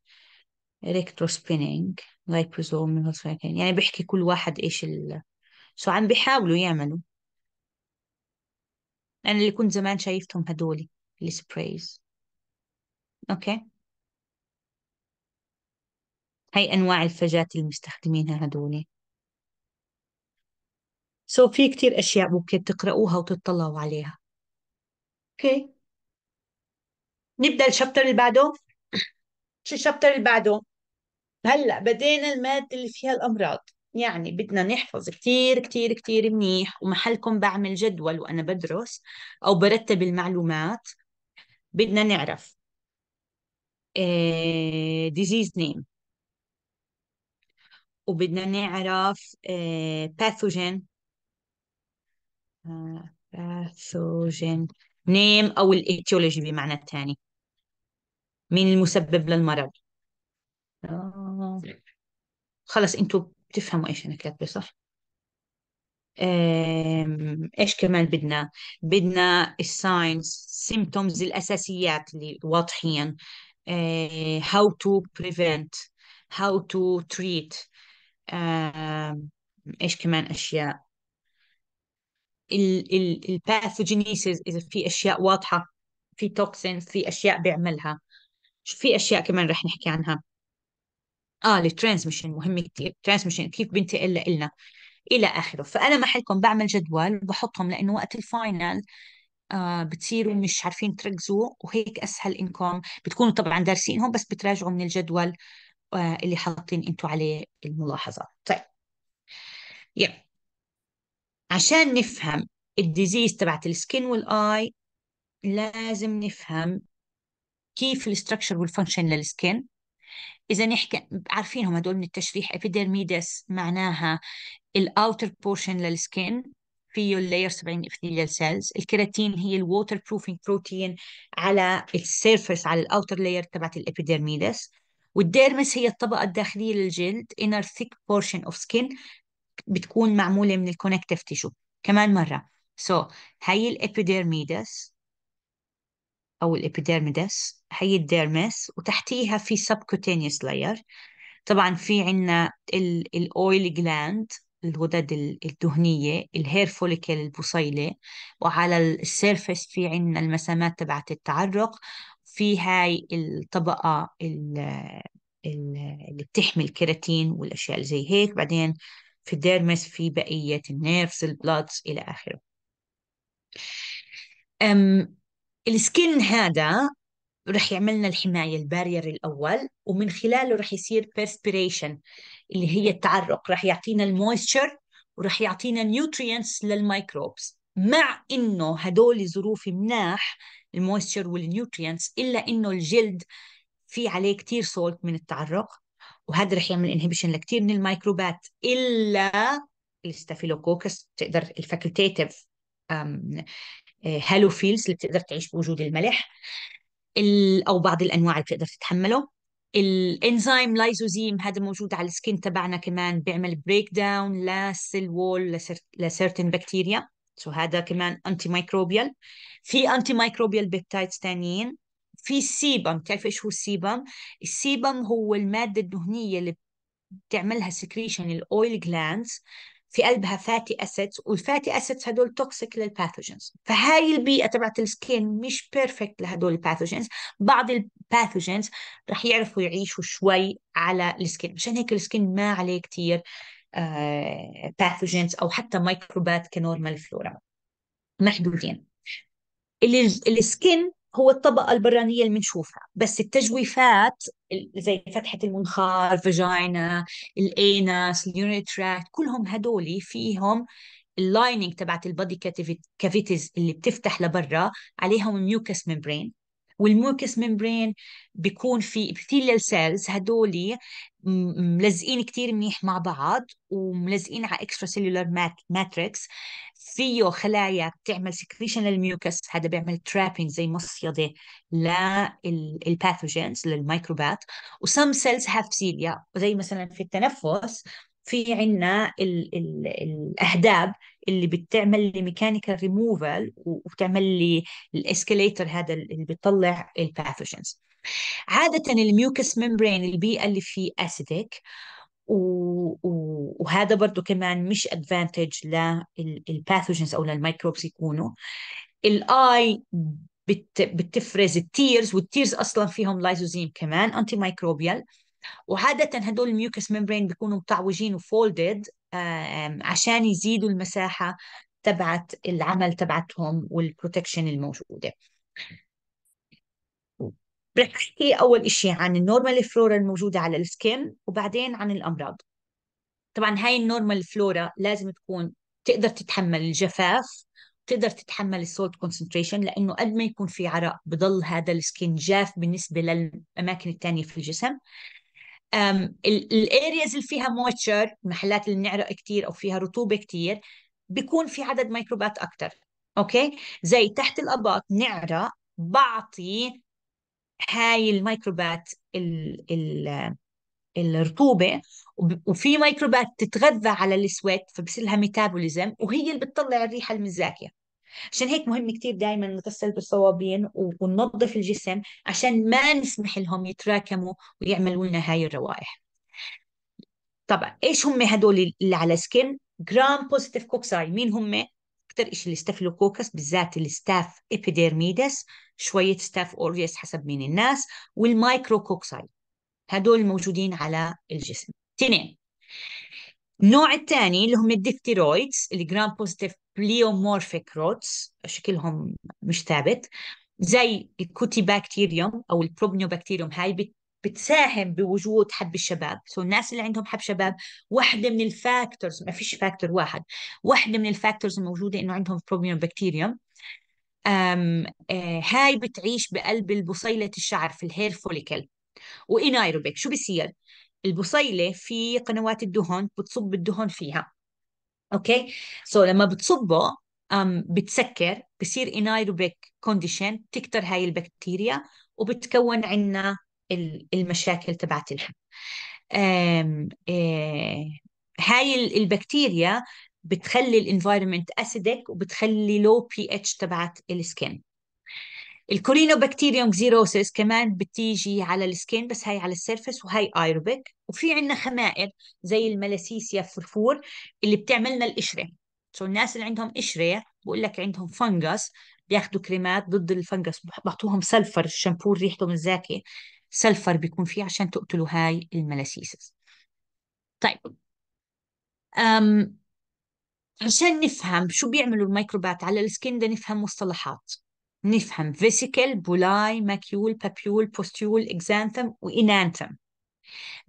A: الكتروسبيننج لايبوزوم يعني بيحكي كل واحد ايش ال سو عم بيحاولوا يعملوا انا اللي كنت زمان شايفتهم هدول السبرايز اوكي هاي انواع الفجات اللي مستخدمينها هدول سو so في كتير أشياء ممكن تقرأوها وتطلعوا عليها اوكي okay. نبدأ الشابتر اللي بعده شو الشابتر اللي بعده هلا بدينا المادة اللي فيها الأمراض يعني بدنا نحفظ كتير كتير كتير منيح ومحلكم بعمل جدول وأنا بدرس أو برتب المعلومات بدنا نعرف ديزيز آه، نيم وبدنا نعرف باثوجين آه، باثوجين نيم أو الإيتيولوجي بمعنى الثاني مين المسبب للمرض آه. خلص انتوا بتفهموا ايش انا كاتبه صح ايش كمان بدنا بدنا الساينز سيمتومز الاساسيات اللي واضحين هاو تو بريفنت هاو تو تريت ايش كمان اشياء الباثوجينيسيز اذا في اشياء واضحه في توكسينز في اشياء بيعملها في اشياء كمان رح نحكي عنها اه الترانسميشن مهم كثير الترانسميشن كيف بينتقل لنا الى اخره فانا محلكم بعمل جدول وبحطهم لانه وقت الفاينل آه بتصيروا مش عارفين تركزوا وهيك اسهل انكم بتكونوا طبعا دارسينهم بس بتراجعوا من الجدول آه اللي حاطين انتم عليه الملاحظات طيب يلا عشان نفهم الديزيز تبعت السكين والاي لازم نفهم كيف الاستراكشر والفانكشن للسكين اذا نحكي عارفينهم هدول من التشريح ابيدرميدس معناها الاوتر بورشن للسكين فيه اللاير 70 epithelial سيلز الكيراتين هي الووتر بروفينج بروتين على السيرفس على الاوتر لاير تبعت الابيدرميدس والديرمس هي الطبقة الداخلية للجلد inner thick portion of skin بتكون معمولة من الكونكتيف تيشو كمان مرة سو so, هي الابيديرميدس أو الابيديرميدس هي الديرمس وتحتيها في سبكوتينيوس لاير طبعا في عنا الأويل جلاند الغدد الدهنية الهير فوليكل البصيلة وعلى السيرفس في عنا المسامات تبعت التعرق في هاي الطبقة اللي بتحمي الكيراتين والأشياء اللي زي هيك بعدين في الديرمس في بقية النيرفز البلادز إلى آخره أم السكين هذا رح يعملنا الحماية البارير الأول ومن خلاله رح يصير perspiration اللي هي التعرق رح يعطينا المويستشر ورح يعطينا نيوتريينتس للميكروبس مع انه هدول ظروف مناح المويستشر والنيوتريينتس الا انه الجلد في عليه كتير صولت من التعرق وهذا رح يعمل انهبيشن لكثير من الميكروبات الا الستافيلوكوكس بتقدر الفاكولتيتيف آه، هالوفيلز اللي بتقدر تعيش بوجود الملح او بعض الانواع اللي بتقدر تتحمله الانزيم لايزوزيم هذا موجود على السكين تبعنا كمان بيعمل بريك داون للسيل وول لسيرتن بكتيريا سو هذا كمان انتي مايكروبيال في انتي مايكروبيال بيبتايدز ثانيين في السيبم تعرف ايش هو السيبم السيبم هو الماده الدهنيه اللي بتعملها سكريشن الاويل جلاندز في قلبها فاتي اسيدز والفاتي اسيدز هدول توكسيك للباثوجنز فهاي البيئه تبعت السكين مش بيرفكت لهدول الباثوجنز بعض الباثوجنز رح يعرفوا يعيشوا شوي على السكين عشان هيك السكين ما عليه كثير باثوجنز آه، او حتى ميكروبات كنورمال فلورا محدودين اللي السكين هو الطبقة البرانية اللي بنشوفها بس التجويفات زي فتحة المنخار فيجينا الانس اليونيتراكت كلهم هدول فيهم اللايننج تبعت البادي كافيتيز اللي بتفتح لبرا عليهم ميوكس ممبرين والموكس ممبرين بيكون في ابيثيليال سيلز هدول ملزقين كتير منيح مع بعض وملزقين على اكسترا سيلولار ماتريكس فيه خلايا بتعمل سكريشن للميوكس هذا بيعمل ترابينج زي مصيده للباثوجينز للميكروبات وسم سيلز هاف سيليا زي مثلا في التنفس في عنا الاهداب اللي بتعمل لي ميكانيكال ريموفال وبتعمل لي الاسكليتر هذا اللي بتطلع الباثوجينز عادة الميوكس ميمبرين البيئة اللي فيه و... وهذا برضو كمان مش ادفانتج للباثوجينز او للميكروبس يكونوا الاي بتفرز التيرز والتيرز اصلا فيهم لايزوزيم كمان انتي مايكروبيال وعادة هدول الميوكس ميمبرين بيكونوا متعوجين وفولدد عشان يزيدوا المساحة تبعت العمل تبعتهم والبروتكشن الموجودة رح احكي اول شيء عن النورمال فلورا الموجوده على السكن وبعدين عن الامراض طبعا هاي النورمال فلورا لازم تكون تقدر تتحمل الجفاف تقدر تتحمل السولت كونسنتريشن لانه قد ما يكون في عرق بضل هذا السكين جاف بالنسبه للاماكن الثانيه في الجسم الارياز اللي فيها مويتشر المحلات اللي بنعرق كثير او فيها رطوبه كثير بيكون في عدد ميكروبات اكثر اوكي زي تحت الاباط نعرق بعطي هاي الميكروبات ال ال الرطوبه وفي ميكروبات تتغذى على السويت فبصير لها ميتابوليزم وهي اللي بتطلع الريحه المزاكيه عشان هيك مهم كتير دائما نغسل بالصوابين وننظف الجسم عشان ما نسمح لهم يتراكموا ويعملوا لنا هاي الروائح طبعا ايش هم هدول اللي على سكن جرام بوزيتيف كوكساي مين هم اكثر شيء الاستافلوكوكس بالذات الستاف ايبيديرميدس شويه ستاف اوريس حسب مين الناس والمايكروكوكساي هدول موجودين على الجسم اثنين النوع الثاني اللي هم الدفتيرويدز الجرام بوزيتيف بليومورفيك روتس شكلهم مش ثابت زي الكوتيباكتيريوم او البروبنيوباكتيريوم هاي بتساهم بوجود حب الشباب سو so الناس اللي عندهم حب شباب واحده من الفاكتورز ما فيش فاكتور واحد واحده من الفاكتورز الموجوده انه عندهم بروبنيوباكتيريوم أم آه هاي بتعيش بقلب البصيلة الشعر في الهير فوليكل وإنايروبيك شو بصير البصيلة في قنوات الدهن بتصب الدهن فيها اوكي سو so, لما بتصبه um, بتسكر بصير انايروبيك كونديشن تكتر هاي البكتيريا وبتكون عنا المشاكل تبعت الحمل إيه، هاي البكتيريا بتخلي الانفايرمنت اسيدك وبتخلي لو بي اتش تبعت السكن بكتيريوم زيروسيس كمان بتيجي على السكين بس هاي على السيرفس وهاي ايروبيك وفي عندنا خمائر زي الملاسيسيا فرفور اللي بتعملنا القشره سو الناس اللي عندهم قشره بقول لك عندهم فنجس بياخذوا كريمات ضد الفنجس بعطوهم سلفر الشامبو ريحته من زاكي سلفر بيكون فيه عشان تقتلوا هاي الملاسيسس طيب أم عشان نفهم شو بيعملوا الميكروبات على السكين ده نفهم مصطلحات نفهم فيسيكل بولاي ماكيول بابيول بوستيول اكزانثم وإنانثم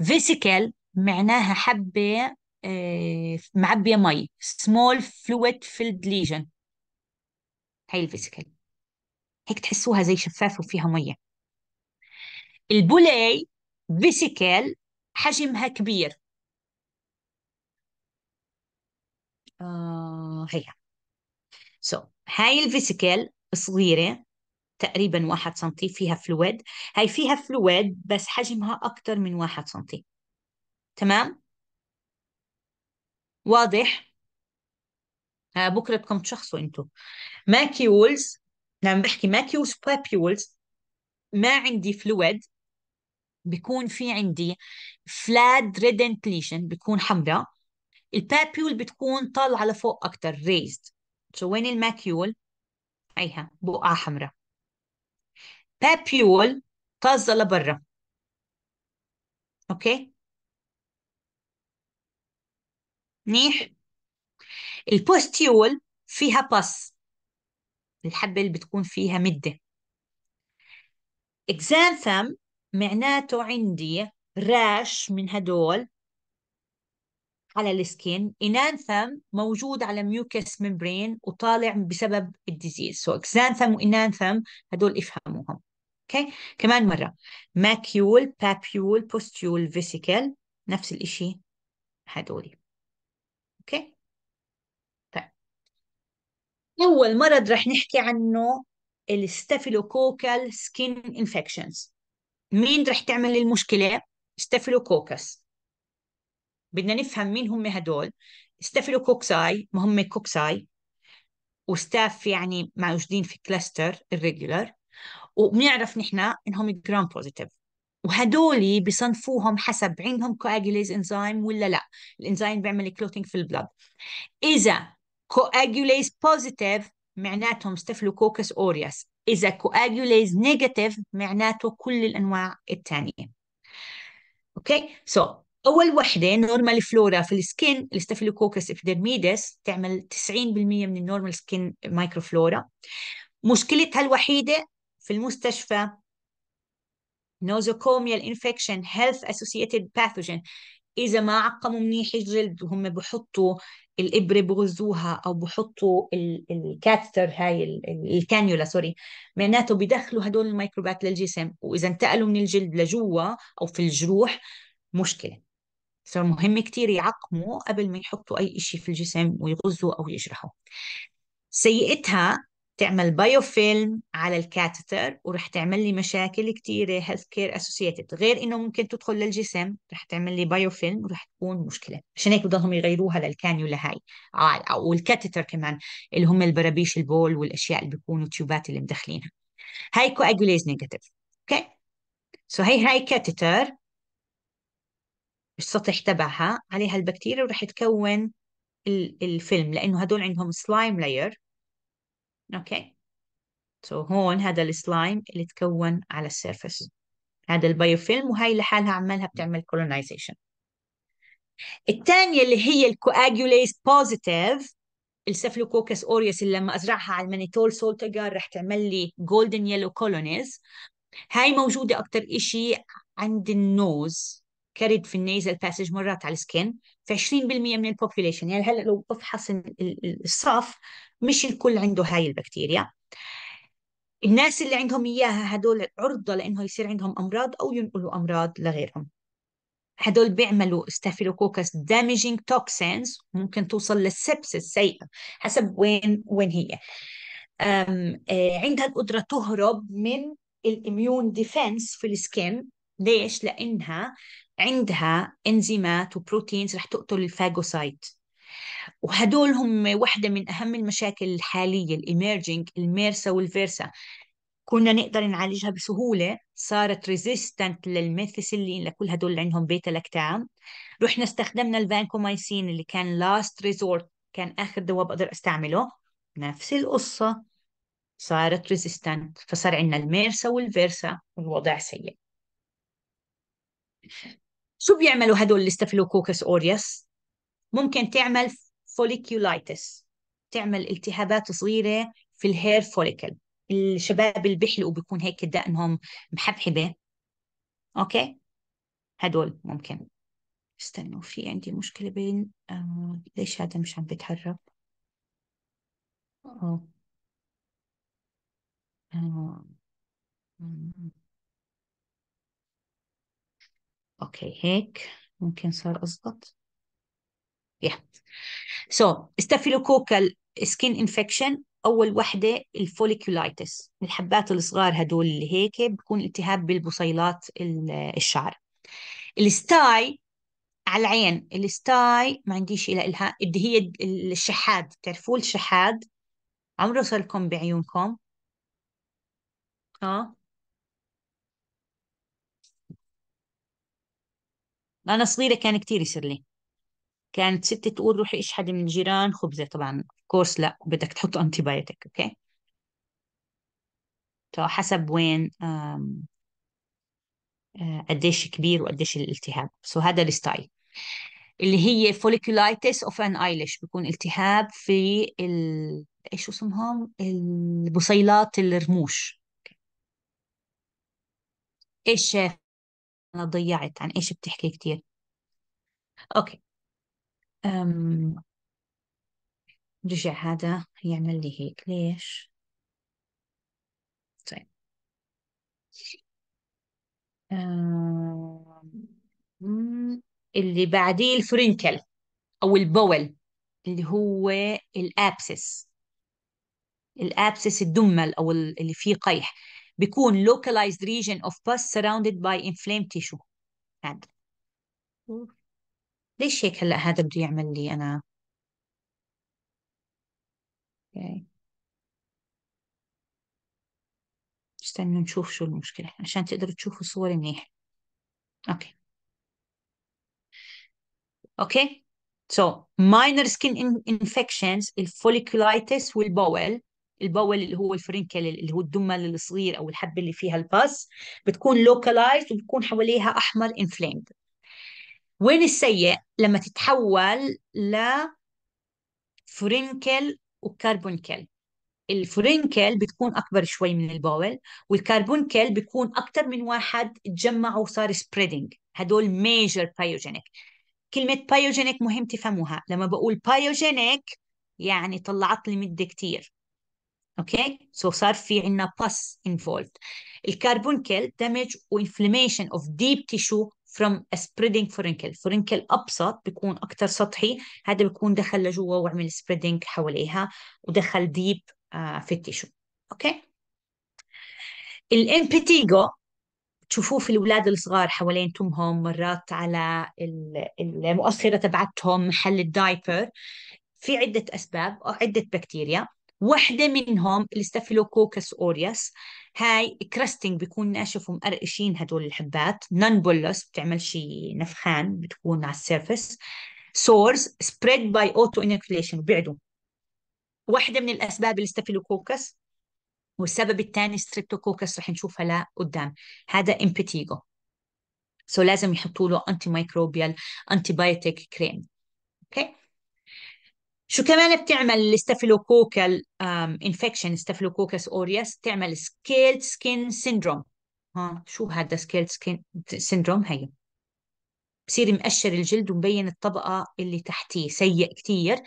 A: فيسيكل معناها حبة آه، معبية مي سمول فلويد فيلد ليجن هاي الفيسيكل هيك تحسوها زي شفافة وفيها مية البولاي فيسيكل حجمها كبير آه هي سو so, هاي الفيسيكل صغيرة تقريبا واحد سنتي فيها فلويد هاي فيها فلويد بس حجمها أكتر من واحد سنتي تمام واضح ها آه، بكرة بكم تشخصوا انتو ماكيولز نعم بحكي ماكيولز بابيولز ما عندي فلويد بيكون في عندي فلاد ريدنت ليشن بيكون حمراء البابيول بتكون طالعة لفوق أكتر ريزد so وين الماكيول ايها بقعة حمراء بابيول طازة لبرا اوكي منيح البوستيول فيها باس الحبة اللي بتكون فيها مدة اكزانثم معناته عندي راش من هدول على السكين انانثم موجود على ميوكس ممبرين وطالع بسبب الديزيز سو اكزانثم وانانثم هدول افهموهم اوكي كمان مره ماكيول بابيول بوستيول فيسيكل نفس الشيء هدول اوكي طيب اول مرض رح نحكي عنه الستافيلوكوكال سكين انفكشنز مين رح تعمل المشكله ستافيلوكوكس بدنا نفهم مين هم هدول ستافيلو كوكساي مهمة كوكساي وستاف يعني موجودين في كلاستر الريجولر وبنعرف نحن انهم جرام بوزيتيف وهدول بصنفوهم حسب عندهم كواجوليز انزيم ولا لا الانزيم بيعمل كلوتينج في البلد اذا كواجوليز بوزيتيف معناتهم كوكس اورياس اذا كواجوليز نيجاتيف معناته كل الانواع الثانيه اوكي سو اول وحده نورمال فلورا في السكن الاستافيلوكوكس ابيدرميدس تعمل 90% من النورمال سكن مايكروفلورا مشكلتها الوحيده في المستشفى نوزوكوميا انفكشن هيلث اسوسييتد باثوجين اذا ما عقموا منيح الجلد وهم بحطوا الابره بغزوها او بحطوا الكاتستر هاي الكانيولا سوري معناته بدخلوا هدول الميكروبات للجسم واذا انتقلوا من الجلد لجوا او في الجروح مشكله فمهم كتير يعقموا قبل ما يحطوا أي إشي في الجسم ويغزوا أو يجرحوا سيئتها تعمل بايوفيلم على الكاتتر ورح تعمل لي مشاكل كثيره هيلث كير اسوسييتد غير انه ممكن تدخل للجسم رح تعمل لي بايوفيلم ورح تكون مشكله عشان هيك بضلهم يغيروها للكانيولا هاي آه، آه، والكاتتر كمان اللي هم البرابيش البول والاشياء اللي بيكونوا تيوبات اللي مدخلينها هاي كواجوليز نيجاتيف اوكي سو هي هاي كاتتر السطح تبعها عليها البكتيريا وراح تكون الفيلم لأنه هدول عندهم سلايم لاير أوكي سو هون هذا السلايم اللي تكون على السيرفس هذا البيوفيلم وهي لحالها عمالها بتعمل كولونايزيشن الثانية اللي هي الكواجوليز بوزيتيف السفلوكوكس اوريوس اللي لما ازرعها على المانيتول سولتجار رح تعمل لي جولدن يلو كولونيز هاي موجودة اكثر شيء عند النوز كاريد في النيزل باسج مرات على السكين في 20% من البوبوليشن يعني هلا لو بفحص الصف مش الكل عنده هاي البكتيريا الناس اللي عندهم اياها هدول عرضه لانه يصير عندهم امراض او ينقلوا امراض لغيرهم هدول بيعملوا ستافيلوكوكس دامجينج توكسينز ممكن توصل للسبسس سيئه حسب وين وين هي أم آه، عندها القدره تهرب من الاميون ديفنس في السكين ليش؟ لانها عندها انزيمات وبروتينز رح تقتل الفاجوسايت وهدول هم واحدة من أهم المشاكل الحالية الإميرجينج الميرسا والفيرسا كنا نقدر نعالجها بسهولة صارت ريزيستنت للميثيسيلين لكل هدول اللي عندهم بيتا لاكتام رحنا استخدمنا الفانكومايسين اللي كان لاست ريزورت كان آخر دواء بقدر أستعمله نفس القصة صارت ريزيستنت فصار عندنا الميرسا والفيرسا والوضع سيء شو بيعملوا هدول الاستفلوكوكس اوريوس ممكن تعمل فوليكيولايتس تعمل التهابات صغيره في الهير فوليكل الشباب اللي بيحلقوا بيكون هيك دقنهم محبحبه اوكي هدول ممكن استنوا في عندي مشكله بين آه ليش هذا مش عم بيتحرك آه. آه. اوكي هيك ممكن صار اضبط يا سو استافيلوكوكال سكين انفكشن اول وحده الفوليكولايتس الحبات الصغار هدول اللي هيك بكون التهاب بالبصيلات الشعر الستاي على العين الستاي ما عنديش إلى إلها اللي هي الشحاد تعرفوه الشحاد عمره صار لكم بعيونكم اه أنا صغيرة كان كتير يصير لي كانت ستي تقول روحي اشحدي من الجيران خبزة طبعا كورس لا بدك تحط أنتي بايوتيك أوكي تو حسب وين آه، قديش كبير وقديش الالتهاب سو so هذا الستايل اللي هي فوليكولايتس اوف ان ايليش بيكون التهاب في ال... ايش اسمهم البصيلات الرموش ايش أنا ضيعت عن إيش بتحكي كتير أوكي أم... رجع هذا يعمل لي هيك ليش طيب أم... اللي بعديه الفرنكل أو البول اللي هو الأبسس الأبسس الدمل أو اللي فيه قيح بيكون localized region of pus surrounded by inflamed tissue هذا ليش هيك هلا هذا بده يعمل لي انا اوكي استنوا نشوف شو المشكلة عشان تقدروا تشوفوا الصور منيح اوكي اوكي So, minor skin انفكشنز infections, والبول البول اللي هو الفرنكل اللي هو الدمل الصغير او الحبه اللي فيها الباس بتكون لوكالايزد وبكون حواليها احمر انفليمد وين السيء لما تتحول ل فرنكل وكربونكل الفرنكل بتكون أكبر شوي من الباول والكربونكل بيكون أكثر من واحد تجمعوا وصار سبريدنج هدول ميجر بايوجينيك كلمة بايوجينيك مهم تفهموها لما بقول بايوجينيك يعني طلعت لي مدة كتير اوكي سو صار في عندنا باس انفولد الكربونكل damage و inflammation of deep tissue from a spreading furuncle furuncle ابسط بيكون اكثر سطحي هذا بيكون دخل لجوا وعمل spreading حواليها ودخل ديب آه، في التيشو اوكي الامبتيجو تشوفوه في الاولاد الصغار حوالين تمهم مرات على المؤخره تبعتهم محل الدايبر في عده اسباب او عده بكتيريا واحدة منهم الستافيلوكوكس اورياس هاي كرستنج بيكون ناشف ومقرقشين هدول الحبات نون بولس بتعمل شي نفخان بتكون على السيرفس سورز سبريد باي اوتو انوكيوليشن بعدوا واحدة من الأسباب الستافيلوكوكس والسبب الثاني ستريبتوكوكس رح نشوفها لا قدام هذا امبتيجو سو so لازم يحطوا له انتي مايكروبيال انتي بايوتيك كريم اوكي okay. شو كمان بتعمل الاستافيلوكوكال انفكشن استافيلوكوكس اوريس بتعمل سكيلد سكين سيندروم ها شو هذا سكيلد سكين سيندروم هي بصير مقشر الجلد ومبين الطبقة اللي تحتيه سيء كتير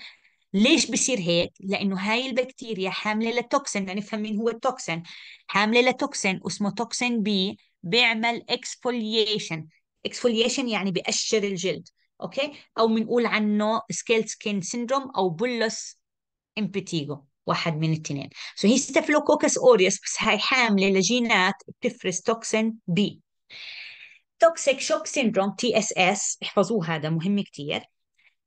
A: ليش بصير هيك؟ لأنه هاي البكتيريا حاملة للتوكسين يعني لنفهم مين هو التوكسين حاملة لتوكسين اسمه توكسين بي بيعمل اكسفوليشن اكسفوليشن يعني بقشر الجلد اوكي او بنقول عنه سكيل سكين سيندروم او بولس امبتيجو واحد من الاثنين سو هي ستافلوكوكس اوريوس بس هاي حامله لجينات بتفرز توكسين بي توكسيك شوك سيندروم تي اس اس احفظوه هذا مهم كثير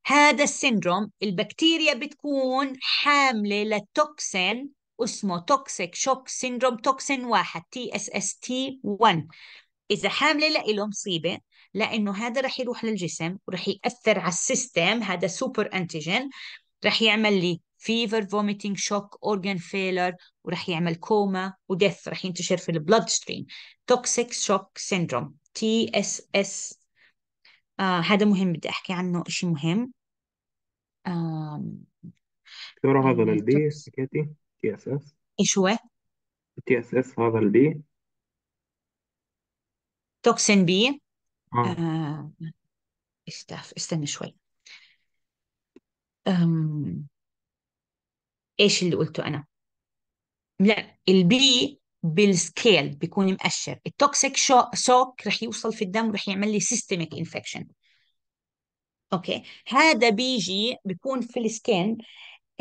A: هذا السيندروم البكتيريا بتكون حامله للتوكسين اسمه توكسيك شوك سيندروم توكسين واحد تي اس اس تي 1 اذا حامله لإله مصيبه لانه هذا رح يروح للجسم ورح ياثر على السيستم هذا سوبر انتيجين رح يعمل لي فيفر فوميتنج شوك اورجان فيلر ورح يعمل كوما وديث رح ينتشر في البلاد ستريم توكسيك شوك سيندروم تي اس اس هذا مهم بدي احكي عنه شيء مهم
B: دكتورة آه، هذا للبي حكيتي تي اس اس ايش هو؟ تي اس اس هذا البي
A: توكسين بي اه, آه، استنى استنى شوي أم... ايش اللي قلته انا لا البي بالسكيل بيكون مقشر التوكسيك شو... سوك رح يوصل في الدم ورح يعمل لي سيستميك انفكشن اوكي هذا بيجي بيكون في السكين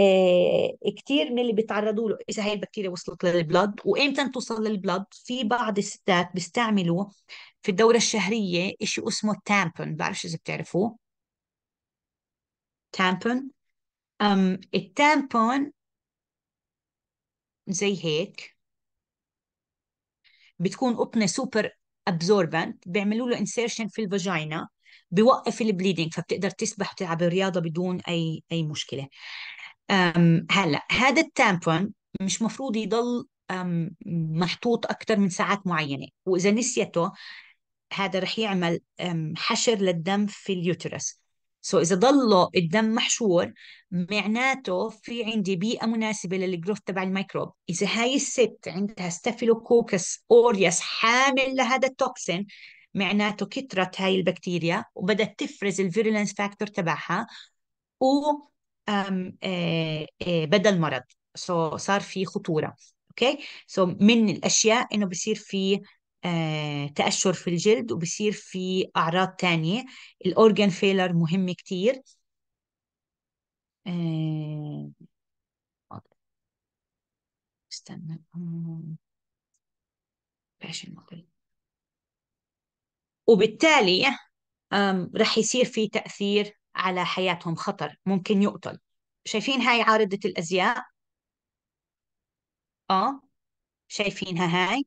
A: آه، كتير من اللي بيتعرضوا له اذا هي البكتيريا وصلت للبلد وامتى توصل للبلد في بعض الستات بيستعملوا في الدوره الشهريه شيء اسمه تامبون بعرفش اذا بتعرفوه تامبون أم التامبون زي هيك بتكون قطنه سوبر ابزوربنت بيعملوا له انسيرشن في الفاجينا بيوقف البليدنج فبتقدر تسبح وتلعب رياضه بدون اي اي مشكله هلا هذا التامبون مش مفروض يضل محطوط أكثر من ساعات معينة وإذا نسيته هذا رح يعمل حشر للدم في اليوترس سو so, إذا ضل الدم محشور معناته في عندي بيئة مناسبة للجروث تبع الميكروب إذا هاي الست عندها ستافيلوكوكس أورياس حامل لهذا التوكسين معناته كثرت هاي البكتيريا وبدأت تفرز الفيرولنس فاكتور تبعها و آه، آه، بدل مرض سو so صار في خطوره اوكي okay? سو so من الاشياء انه بصير في آه، تأشر في الجلد وبصير في أعراض تانية الأورجان فيلر مهم كتير استنى وبالتالي رح يصير في تأثير على حياتهم خطر ممكن يقتل شايفين هاي عارضة الأزياء آه شايفينها هاي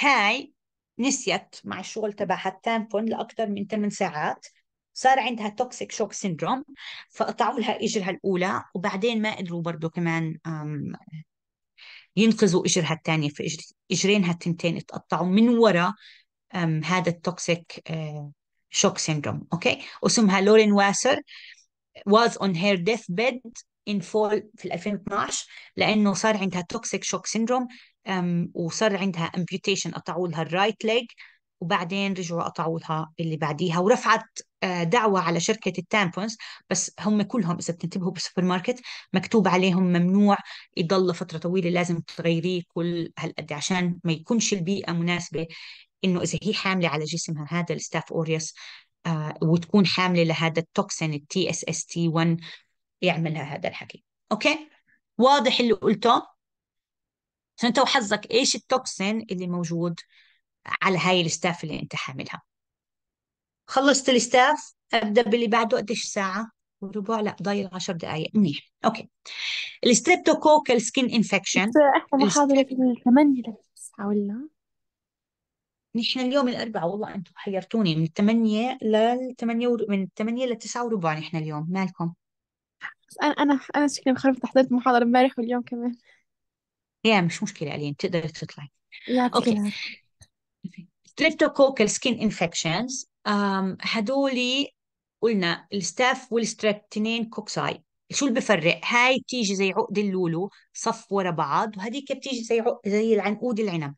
A: هاي نسيت مع الشغل تبعها التامبون لأكثر من 8 ساعات صار عندها توكسيك شوك سيندروم فقطعوا لها اجرها الاولى وبعدين ما قدروا برضه كمان ينقذوا اجرها الثانيه إجرينها التنتين اتقطعوا من وراء هذا التوكسيك shock syndrome اوكي اسمها لورين واسر was on her deathbed in fall في 2012 لانه صار عندها توكسيك شوك سيندروم وصار عندها امبيوتيشن قطعوا لها الرايت ليج وبعدين رجعوا قطعوا لها اللي بعديها ورفعت آه، دعوة على شركة التامبونز بس هم كلهم إذا بتنتبهوا بالسوبر ماركت مكتوب عليهم ممنوع يضل فترة طويلة لازم تغيريه كل هالقد عشان ما يكونش البيئة مناسبة انه اذا هي حامله على جسمها هذا الستاف اوريوس آه وتكون حامله لهذا التوكسين التي اس اس تي 1 يعملها هذا الحكي اوكي واضح اللي قلته عشان انت وحظك ايش التوكسين اللي موجود على هاي الستاف اللي انت حاملها خلصت الستاف ابدا باللي بعده قديش ساعه وربع لا ضايل 10 دقائق منيح اوكي الستريبتوكوكال سكين انفكشن احنا محاضره 8 9 ولا نحن اليوم الأربعاء والله أنتم حيرتوني من 8 لل 8 ور... من 8 ل 9 وربع نحن اليوم مالكم
B: أنا أنا أنا شكلي مخربطة حضرت محاضرة امبارح واليوم كمان
A: يا مش مشكلة ألين تقدر تطلعي
B: يا أوكي العافية
A: streptococcal skin infections هدول قلنا الستاف والستريبتينين كوكساي شو اللي بفرق هاي بتيجي زي عقد اللولو صف ورا بعض وهذيك بتيجي زي عق... زي العنقود العنب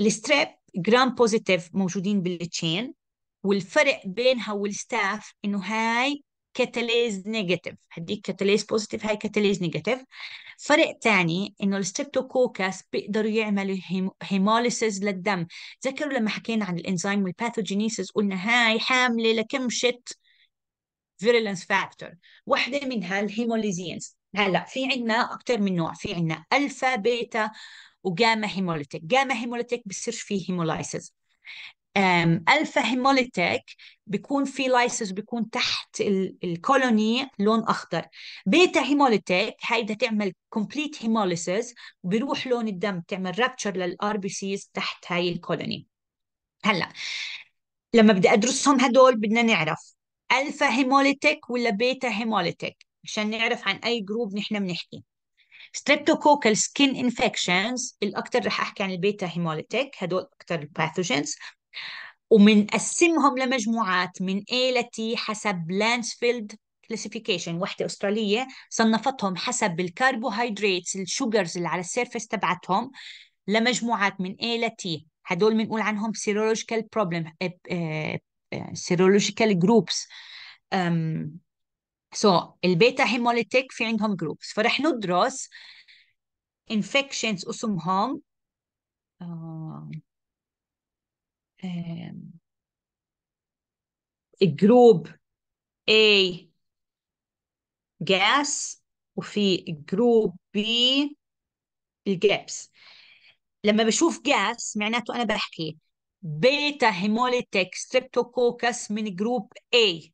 A: الستريب جرام بوزيتيف موجودين بالتشين والفرق بينها والستاف انه هاي كاتاليز نيجاتيف هديك كاتاليز بوزيتيف هاي كاتاليز نيجاتيف فرق تاني انه الستريبتوكوكاس بيقدروا يعملوا هيموليسيز للدم تذكروا لما حكينا عن الانزيم والباثوجينيسيس قلنا هاي حامله لكمشه فيرلنس فاكتور وحده منها الهيموليزينز هلا في عندنا اكثر من نوع في عندنا الفا بيتا وجاما هيموليتيك جاما هيموليتيك بيصيرش فيه هيمولايسيس الفا هيموليتيك بيكون في لايسيس بيكون تحت الكولوني لون اخضر بيتا هيموليتيك هيدا بدها تعمل كومبليت هيموليسيس بيروح لون الدم بتعمل رابتشر للار بي سيز تحت هاي الكولوني هلا لما بدي ادرسهم هدول بدنا نعرف الفا هيموليتيك ولا بيتا هيموليتيك عشان نعرف عن اي جروب نحن بنحكي ستريبتوكوكال سكين انفكشنز الاكثر رح احكي عن البيتا هيموليتيك هدول اكثر الباثوجينز ومنقسمهم لمجموعات من A ل T حسب لانسفيلد كلاسيفيكيشن وحده استراليه صنفتهم حسب الكربوهيدرات الشوجرز اللي على السيرفس تبعتهم لمجموعات من A ل T هدول بنقول عنهم سيرولوجيكال بروبلم سيرولوجيكال جروبس so, البيتا هيموليتيك في عندهم جروبس فرح ندرس infections اسمهم جروب آه، A gas وفي جروب B الجابس لما بشوف gas معناته أنا بحكي بيتا هيموليتيك ستريبتوكوكس من جروب A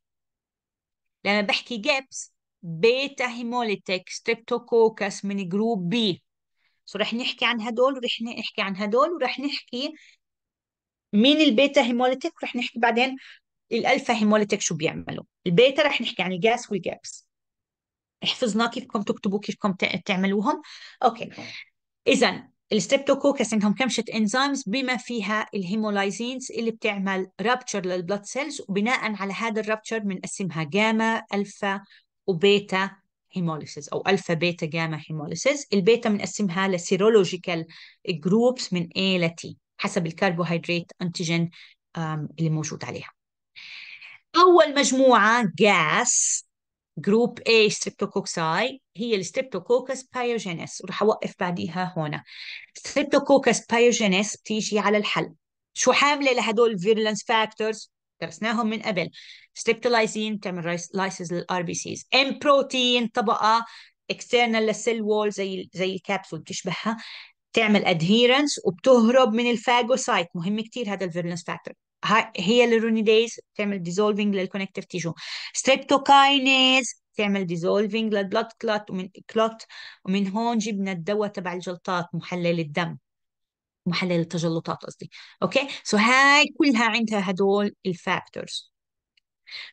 A: لما بحكي جابس بيتا هيموليتك ستريبتوكوكس من جروب بي سو رح نحكي عن هدول ورح نحكي عن هدول ورح نحكي مين البيتا هيموليتك ورح نحكي بعدين الالفا هيموليتك شو بيعملوا البيتا رح نحكي عن الجاس والجابس حفظناه كيفكم تكتبوا كيفكم تعملوهم اوكي اذا الستريبتوكوكس عندهم كمشة انزيمز بما فيها الهيمولايزينز اللي بتعمل رابتشر للبلد سيلز وبناء على هذا الرابتشر بنقسمها جاما الفا وبيتا هيموليسيس او الفا بيتا جاما هيموليسيس البيتا بنقسمها لسيرولوجيكال جروبس من A ل T حسب الكربوهيدرات انتيجين اللي موجود عليها اول مجموعه جاس جروب A ستريبتوكوكساي هي الستريبتوكوكس بايوجينيس ورح أوقف بعديها هون ستريبتوكوكس بايوجينيس بتيجي على الحل شو حاملة لهدول الفيرلنس فاكتورز درسناهم من قبل ستريبتولايزين بتعمل لايسز للار بي سيز ام بروتين طبقة اكسترنال للسيل وول زي زي الكابسول بتشبهها تعمل ادهيرنس وبتهرب من الفاجوسايت مهم كثير هذا الفيرلنس فاكتور هي الرونيديز بتعمل ديزولفينج للكونكتيف تيشو ستريبتوكاينيز تعمل ديزولفينج للبلاد كلوت ومن كلوت ومن هون جبنا الدواء تبع الجلطات محلل الدم محلل التجلطات قصدي اوكي سو هاي كلها عندها هدول الفاكتورز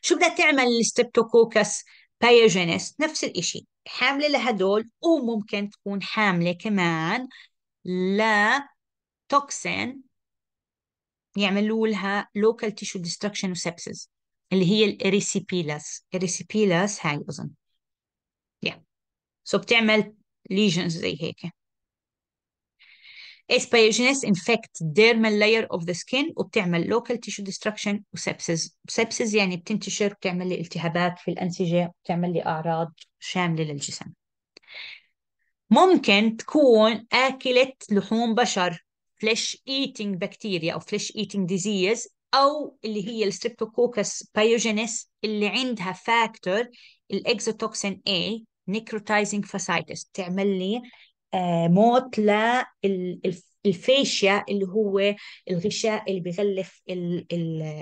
A: شو بدها تعمل الستريبتوكوكس بايوجينيس نفس الإشي حاملة لهدول وممكن تكون حاملة كمان لتوكسين يعملوا لها local tissue destruction وسبسز اللي هي الاريسيبيلاس اريسيبيلاس هاي اظن yeah. سو so بتعمل lesions زي هيك Asparaginase انفكت dermal layer of the skin وبتعمل local tissue destruction وسبسز sepsis يعني بتنتشر بتعمل لي التهابات في الأنسجة بتعمل لي أعراض شاملة للجسم ممكن تكون آكلة لحوم بشر فلاش ايتنج بكتيريا او فلاش ايتنج ديزيز او اللي هي الستريبتوكوكس بايوجينيس اللي عندها فاكتور الاكزوتوكسين اي نيكروتايزنج فاسايتس تعمل لي آه، موت للفيشيا اللي هو الغشاء اللي بيغلف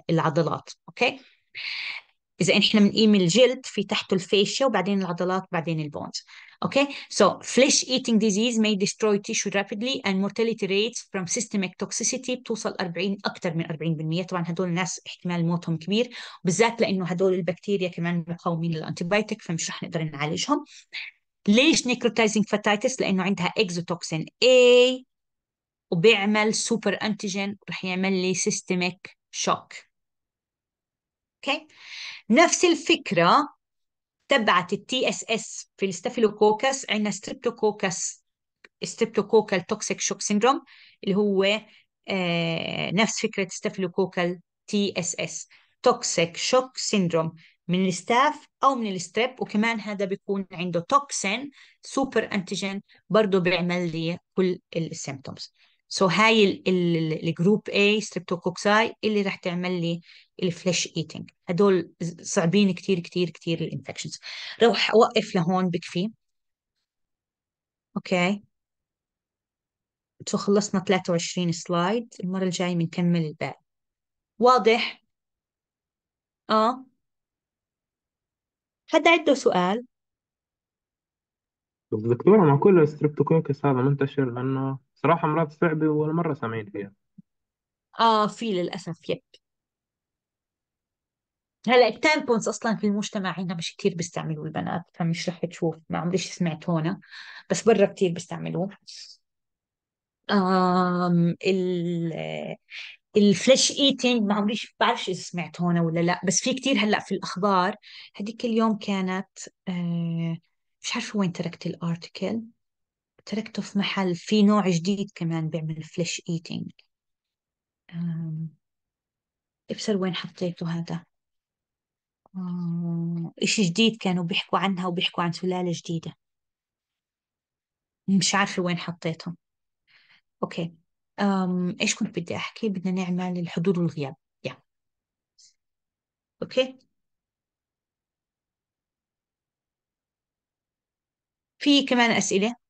A: العضلات اوكي اذا احنا بنقيم الجلد في تحته الفيشيا وبعدين العضلات وبعدين البونز اوكي سو فليش eating ديزيز may destroy tissue rapidly and mortality rates from systemic toxicity بتوصل 40 اكثر من 40% طبعا هدول الناس احتمال موتهم كبير بالذات لانه هدول البكتيريا كمان مقاومين للانتيبايتك فمش رح نقدر نعالجهم ليش نيكروتايزنج فاتايتس لانه عندها اكزوتوكسين A وبيعمل سوبر انتيجين رح يعمل لي سيستميك شوك اوكي نفس الفكره تبعت التي اس اس في الستافيلوكوكس عندنا ستريبتوكوكس ستريبتوكوكال توكسيك شوك سيندروم اللي هو آه، نفس فكره ستافيلوكوكال تي اس اس توكسيك شوك سيندروم من الستاف او من الستريب وكمان هذا بيكون عنده توكسين سوبر انتيجين برضه بيعمل لي كل السيمبتومز سو so هاي الجروب A ستريبتوكوكساي اللي راح تعمل لي الفليش ايتنج هدول صعبين كتير كتير كتير الانفكشنز روح اوقف لهون بكفي اوكي سو خلصنا 23 سلايد المرة الجاية بنكمل الباقي واضح اه حد عنده سؤال؟
B: بس دكتورة ما كل الستريبتوكوكس هذا منتشر لأنه صراحة مرات صعبة ولا مرة سامعين فيها
A: آه في للأسف يب هلا التامبونز اصلا في المجتمع عندنا مش كتير بيستعملوه البنات فمش رح تشوف ما عمري سمعت هون بس برا كتير بيستعملوه آم ال الفليش ايتينج ما عمري بعرفش اذا سمعت هون ولا لا بس في كتير هلا في الاخبار هذيك اليوم كانت آه مش عارفه وين تركت الارتكل تركته في محل في نوع جديد كمان بيعمل فليش ايتينج ابصر وين حطيته هذا آه، إشي جديد كانوا بيحكوا عنها وبيحكوا عن سلالة جديدة مش عارفة وين حطيتهم أوكي أم إيش كنت بدي أحكي بدنا نعمل الحضور والغياب يا أوكي في كمان أسئلة